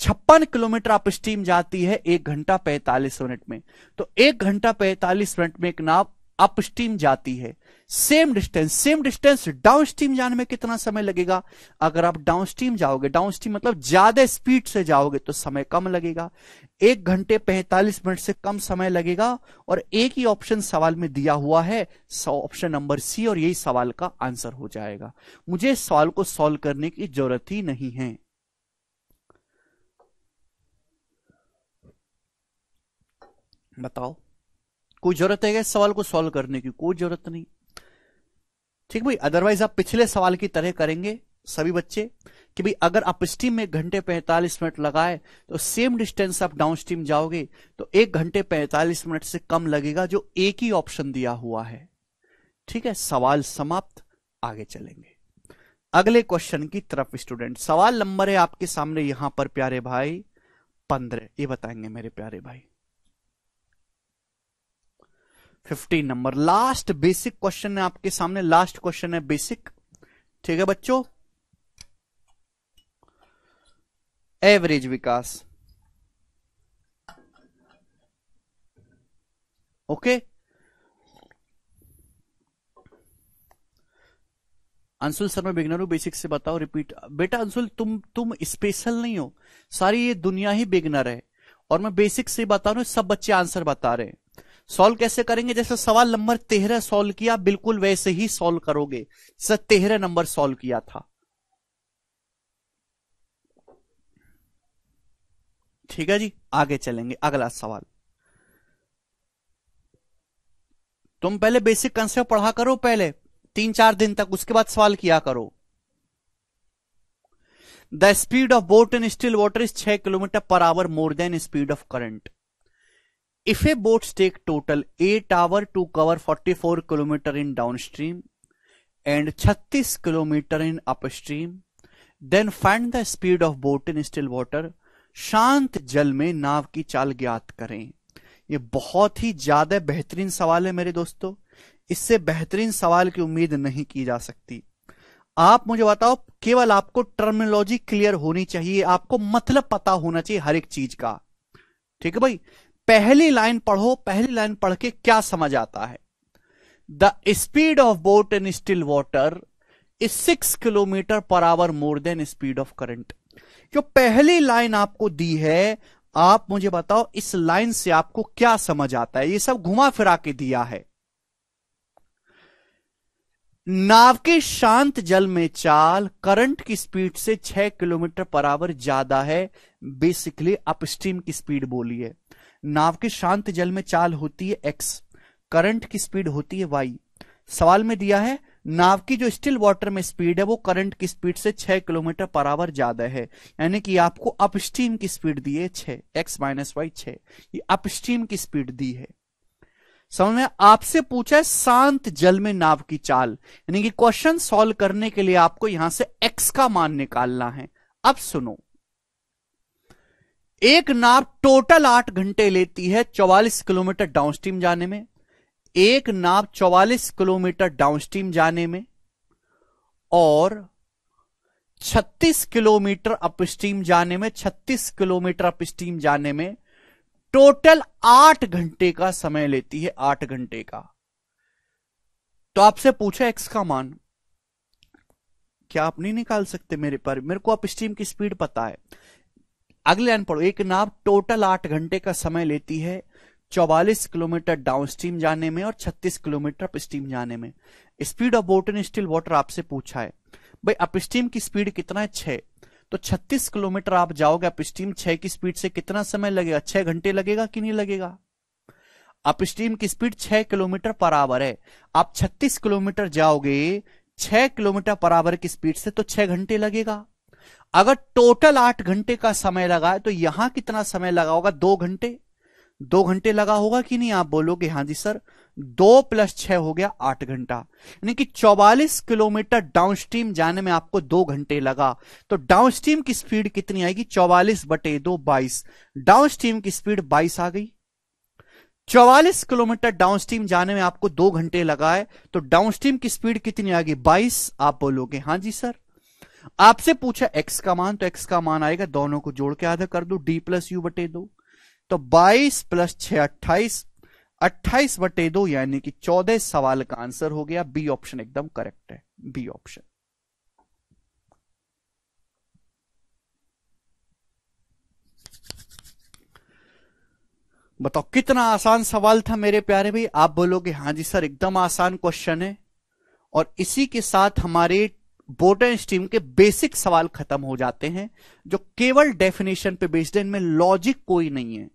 [SPEAKER 1] छप्पन किलोमीटर अपस्ट्रीम जाती है एक घंटा पैंतालीस मिनट में तो एक घंटा पैंतालीस मिनट में एक नाव अपस्ट्रीम जाती है same distance same distance downstream जाने में कितना समय लगेगा अगर आप डाउन स्ट्रीम जाओगे डाउन स्ट्रीम मतलब ज्यादा स्पीड से जाओगे तो समय कम लगेगा एक घंटे पैंतालीस मिनट से कम समय लगेगा और एक ही ऑप्शन सवाल में दिया हुआ है ऑप्शन नंबर सी और यही सवाल का आंसर हो जाएगा मुझे इस सवाल को सॉल्व करने की जरूरत ही नहीं है बताओ कोई जरूरत है इस सवाल को सॉल्व करने की कोई जरूरत नहीं ठीक भाई अदरवाइज आप पिछले सवाल की तरह करेंगे सभी बच्चे कि भाई अगर आप स्टीम में घंटे 45 मिनट लगाए तो सेम डिस्टेंस आप डाउन स्टीम जाओगे तो एक घंटे 45 मिनट से कम लगेगा जो एक ही ऑप्शन दिया हुआ है ठीक है सवाल समाप्त आगे चलेंगे अगले क्वेश्चन की तरफ स्टूडेंट सवाल नंबर है आपके सामने यहां पर प्यारे भाई पंद्रह ये बताएंगे मेरे प्यारे भाई fifteen number last basic question है आपके सामने लास्ट क्वेश्चन है बेसिक ठीक है बच्चों average Vikas okay Anshul sir मैं बिगनर हूं बेसिक से बताओ रिपीट बेटा अंशुल तुम तुम स्पेशल नहीं हो सारी ये दुनिया ही बिगनर है और मैं बेसिक से बता रहा हूं सब बच्चे आंसर बता रहे हैं सॉल्व कैसे करेंगे जैसे सवाल नंबर तेरह सॉल्व किया बिल्कुल वैसे ही सॉल्व करोगे जैसे तेरह नंबर सॉल्व किया था ठीक है जी आगे चलेंगे अगला सवाल तुम पहले बेसिक कंसेप्ट पढ़ा करो पहले तीन चार दिन तक उसके बाद सवाल किया करो the speed of boat in still water is छह kilometre per hour more than speed of current If a boats take total 8 hour to cover 44 km in downstream and 36 km in upstream, then find the speed of boat in still water. शांत जल में नाव की चाल ज्ञात करें ये बहुत ही ज्यादा बेहतरीन सवाल है मेरे दोस्तों इससे बेहतरीन सवाल की उम्मीद नहीं की जा सकती आप मुझे बताओ केवल आपको टर्मिनोलॉजी क्लियर होनी चाहिए आपको मतलब पता होना चाहिए हर एक चीज का ठीक है भाई पहली लाइन पढ़ो पहली लाइन पढ़ के क्या समझ आता है the speed of boat in still water is six kilometre per hour more than speed of current जो पहली लाइन आपको दी है आप मुझे बताओ इस लाइन से आपको क्या समझ आता है ये सब घुमा फिरा के दिया है नाव के शांत जल में चाल करंट की स्पीड से छह किलोमीटर पर आवर ज्यादा है बेसिकली अपस्ट्रीम की स्पीड बोली है नाव के शांत जल में चाल होती है एक्स करंट की स्पीड होती है वाई सवाल में दिया है नाव की जो स्टिल वाटर में स्पीड है वो करंट की स्पीड से छह किलोमीटर पर आवर ज्यादा है यानी कि आपको अपस्ट्रीम की स्पीड दी है छह एक्स माइनस वाई छ अपस्ट्रीम की स्पीड दी है समझ में आपसे पूछा है शांत जल में नाव की चाल यानी कि क्वेश्चन सॉल्व करने के लिए आपको यहां से एक्स का मान निकालना है अब सुनो एक नाव टोटल आठ घंटे लेती है चौवालीस किलोमीटर डाउनस्ट्रीम जाने में एक नाव चौवालीस किलोमीटर डाउनस्ट्रीम जाने में और 36 किलोमीटर अपस्ट्रीम जाने में 36 किलोमीटर अपस्ट्रीम जाने में टोटल आठ घंटे का समय लेती है आठ घंटे का तो आपसे पूछा एक्स का मान क्या आप नहीं निकाल सकते मेरे पर मेरे को अपस्ट्रीम की स्पीड पता है अगले लाइन पढ़ो एक नाव टोटल आठ घंटे का समय लेती है चौवालीस किलोमीटर डाउन स्ट्रीम जाने में और छत्तीस किलोमीटर अप स्ट्रीम जाने में speed of boat in still water आपसे पूछा है भाई अप स्ट्रीम की स्पीड कितना है छह तो 36 किलोमीटर आप जाओगे अप स्ट्रीम छह की स्पीड से कितना समय लगेगा छह घंटे लगेगा कि नहीं लगेगा अप स्ट्रीम की स्पीड छह किलोमीटर पर आवर है आप छत्तीस किलोमीटर जाओगे छह किलोमीटर पर आवर की स्पीड से तो छह घंटे लगेगा अगर टोटल आठ घंटे का समय लगा है तो यहां कितना समय लगा होगा दो घंटे दो घंटे लगा होगा कि नहीं आप बोलोगे हाँ जी सर दो प्लस छह हो गया आठ घंटा यानी कि चौवालीस किलोमीटर डाउनस्ट्रीम जाने में आपको दो घंटे लगा तो डाउनस्ट्रीम की स्पीड कितनी आएगी चौवालीस बटे दो बाईस डाउनस्ट्रीम की स्पीड बाईस आ गई चौवालीस किलोमीटर डाउनस्ट्रीम जाने में आपको दो घंटे लगा है तो डाउनस्ट्रीम की स्पीड कितनी आएगी बाईस आप बोलोगे हाँ जी सर आपसे पूछा एक्स का मान तो एक्स का मान आएगा दोनों को जोड़ के आधा कर दो डी प्लस यू बटे दो तो बाईस प्लस छ अट्ठाईस अट्ठाईस बटे दो यानी कि चौदह सवाल का आंसर हो गया बी ऑप्शन एकदम करेक्ट है बी ऑप्शन बताओ कितना आसान सवाल था मेरे प्यारे भाई आप बोलोगे हाँ जी सर एकदम आसान क्वेश्चन है और इसी के साथ हमारे बोर्डर स्ट्रीम के बेसिक सवाल खत्म हो जाते हैं जो केवल डेफिनेशन पे बेस्ड है इनमें लॉजिक कोई नहीं है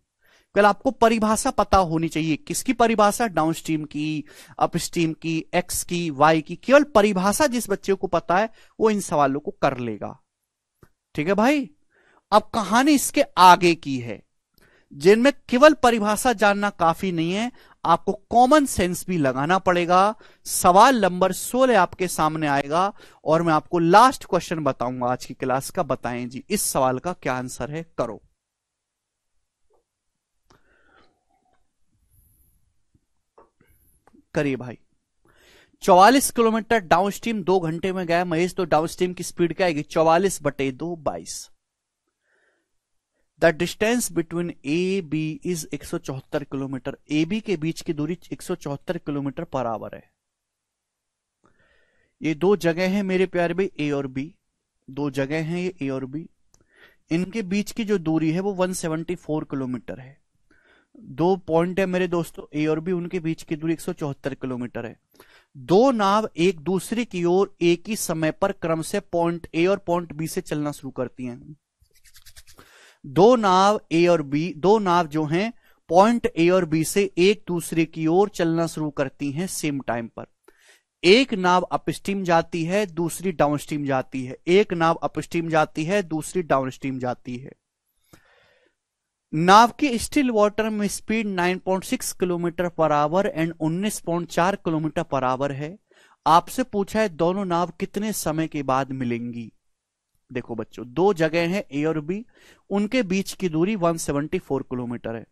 [SPEAKER 1] कल आपको परिभाषा पता होनी चाहिए किसकी परिभाषा डाउन स्ट्रीम की अप स्ट्रीम की एक्स की वाई की केवल परिभाषा जिस बच्चे को पता है वो इन सवालों को कर लेगा ठीक है भाई अब कहानी इसके आगे की है जिनमें केवल परिभाषा जानना काफी नहीं है आपको कॉमन सेंस भी लगाना पड़ेगा सवाल नंबर 16 आपके सामने आएगा और मैं आपको लास्ट क्वेश्चन बताऊंगा आज की क्लास का बताएं जी इस सवाल का क्या आंसर है करो करिए भाई चौवालीस किलोमीटर डाउन स्ट्रीम दो घंटे में गया महेश तो डाउन स्ट्रीम की स्पीड क्या आएगी चौवालीस बटे दो बाईस the distance between A B is 174 kilometre A B के बीच की दूरी 174 किलोमीटर पर आवर है ये दो जगह है मेरे प्यारे भाई ए और बी दो जगह है ये ए और बी इनके बीच की जो दूरी है वो 174 किलोमीटर है दो पॉइंट है मेरे दोस्तों ए और बी उनके बीच की दूरी 174 किलोमीटर है दो नाव एक दूसरे की ओर एक ही समय पर क्रम से पॉइंट ए और पॉइंट बी से चलना शुरू करती हैं दो नाव ए और बी दो नाव जो हैं पॉइंट ए और बी से एक दूसरे की ओर चलना शुरू करती हैं सेम टाइम पर एक नाव अपस्ट्रीम जाती है दूसरी डाउनस्ट्रीम जाती है एक नाव अपस्ट्रीम जाती है दूसरी डाउनस्ट्रीम जाती है नाव की स्टिल वाटर में speed 9.6 kilometre per hour and 19.4 kilometre per hour है आपसे पूछा है दोनों नाव कितने समय के बाद मिलेंगी देखो बच्चों दो जगह हैं ए और बी उनके बीच की दूरी 174 किलोमीटर है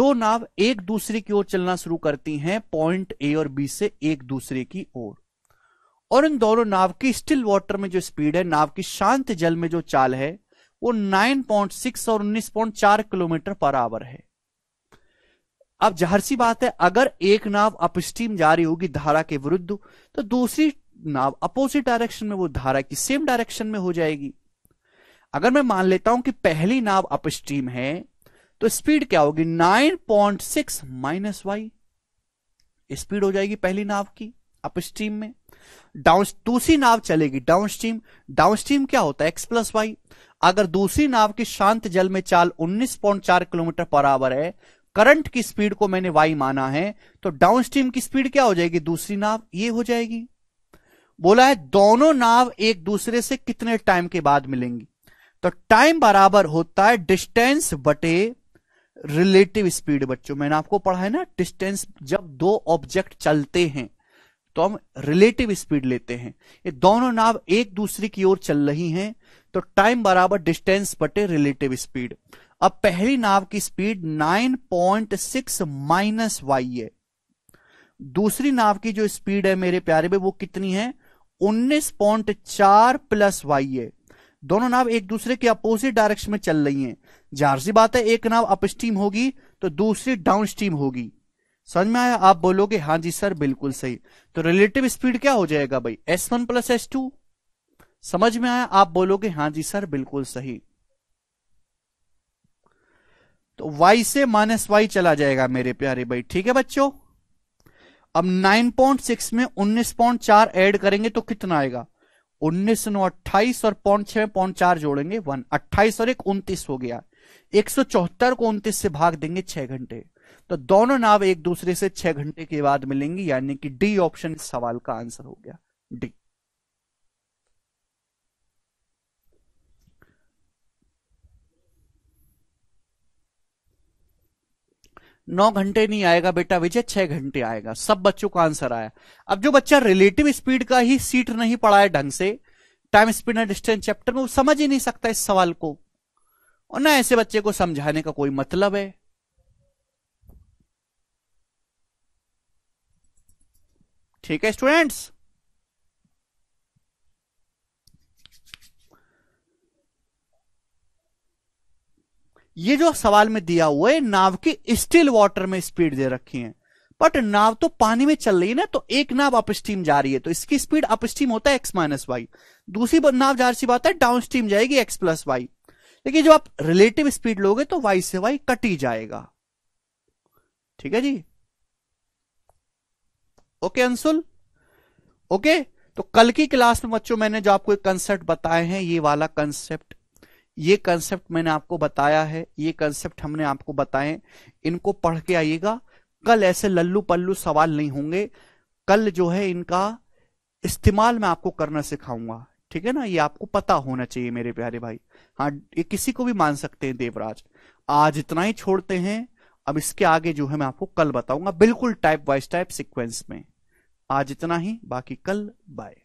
[SPEAKER 1] दो नाव एक दूसरे की ओर चलना शुरू करती हैं पॉइंट ए और बी से एक दूसरे की ओर और इन दोनों नाव की स्टिल वाटर में जो स्पीड है नाव की शांत जल में जो चाल है वो 9.6 और 19.4 किलोमीटर पर आवर है अब जहर सी बात है अगर एक नाव अपस्ट्रीम जा रही होगी धारा के विरुद्ध तो दूसरी नाव अपोजिट डायरेक्शन में वो धारा की सेम डायरेक्शन में हो जाएगी अगर मैं मान लेता हूं कि पहली नाव अपस्ट्रीम है तो स्पीड क्या होगी 9.6 point six minus y speed हो जाएगी पहली नाव की अपस्ट्रीम में डाउन दूसरी नाव चलेगी डाउनस्ट्रीम स्ट्रीम डाउन स्ट्रीम क्या होता है एक्स प्लस वाई अगर दूसरी नाव की शांत जल में चाल 19.4 किलोमीटर पर आवर है करंट की स्पीड को मैंने वाई माना है तो डाउन स्ट्रीम की स्पीड क्या हो जाएगी दूसरी नाव ये हो जाएगी बोला है दोनों नाव एक दूसरे से कितने टाइम के बाद मिलेंगी तो टाइम बराबर होता है डिस्टेंस बटे रिलेटिव स्पीड बच्चों मैंने आपको पढ़ा है ना डिस्टेंस जब दो ऑब्जेक्ट चलते हैं तो हम रिलेटिव स्पीड लेते हैं ये दोनों नाव एक दूसरे की ओर चल रही हैं तो टाइम बराबर डिस्टेंस बटे रिलेटिव स्पीड अब पहली नाव की स्पीड 9.6 माइनस वाई है दूसरी नाव की जो स्पीड है मेरे प्यारे में वो कितनी है उन्नीस पॉइंट चार प्लस वाई है दोनों नाव एक दूसरे के अपोजिट डायरेक्शन में चल रही हैं जाहिर सी बात है एक नाव अप स्ट्रीम होगी तो दूसरी डाउन स्ट्रीम होगी समझ में आया आप बोलोगे हाँ जी सर बिल्कुल सही तो रिलेटिव स्पीड क्या हो जाएगा भाई S one plus S two समझ में आया आप बोलोगे हाँ जी सर बिल्कुल सही तो y से माइनस वाई चला जाएगा मेरे प्यारे भाई ठीक है बच्चों अब 9.6 में उन्नीस पॉइंट चार एड करेंगे तो कितना आएगा उन्नीस नौ अट्ठाईस और पॉइंट छह पॉइंट चार जोड़ेंगे वन अट्ठाईस और एक उन्तीस हो गया एक सौ चौहत्तर को उन्तीस से भाग देंगे छह घंटे तो दोनों नाव एक दूसरे से छह घंटे के बाद मिलेंगी यानी कि डी ऑप्शन इस सवाल का आंसर हो गया डी नौ घंटे नहीं आएगा बेटा विजय छह घंटे आएगा सब बच्चों का आंसर आया अब जो बच्चा रिलेटिव स्पीड का ही सीट नहीं पढ़ा है ढंग से time speed and distance chapter में वो समझ ही नहीं सकता इस सवाल को और ना ऐसे बच्चे को समझाने का कोई मतलब है ठीक है स्टूडेंट्स ये जो सवाल में दिया हुआ है नाव की स्टिल वाटर में स्पीड दे रखी है बट नाव तो पानी में चल रही है ना तो एक नाव अप स्टीम जा रही है तो इसकी स्पीड अप स्टीम होता है एक्स माइनस वाई दूसरी नाव जा रही बात है डाउन स्टीम जाएगी एक्स प्लस वाई लेकिन जब आप रिलेटिव स्पीड लोगे तो वाई से वाई कट ही जाएगा ठीक है जी ओके अंशुल ओके तो कल की क्लास में बच्चों मैंने जो आपको एक कंसेप्ट बताए हैं ये वाला कंसेप्ट ये कंसेप्ट मैंने आपको बताया है ये कंसेप्ट हमने आपको बताए इनको पढ़ के आइएगा कल ऐसे लल्लू पल्लू सवाल नहीं होंगे कल जो है इनका इस्तेमाल मैं आपको करना सिखाऊंगा ठीक है ना ये आपको पता होना चाहिए मेरे प्यारे भाई हाँ ये किसी को भी मान सकते हैं देवराज आज इतना ही छोड़ते हैं अब इसके आगे जो है मैं आपको कल बताऊंगा बिल्कुल टाइप वाइज टाइप सिक्वेंस में आज इतना ही बाकी कल बाय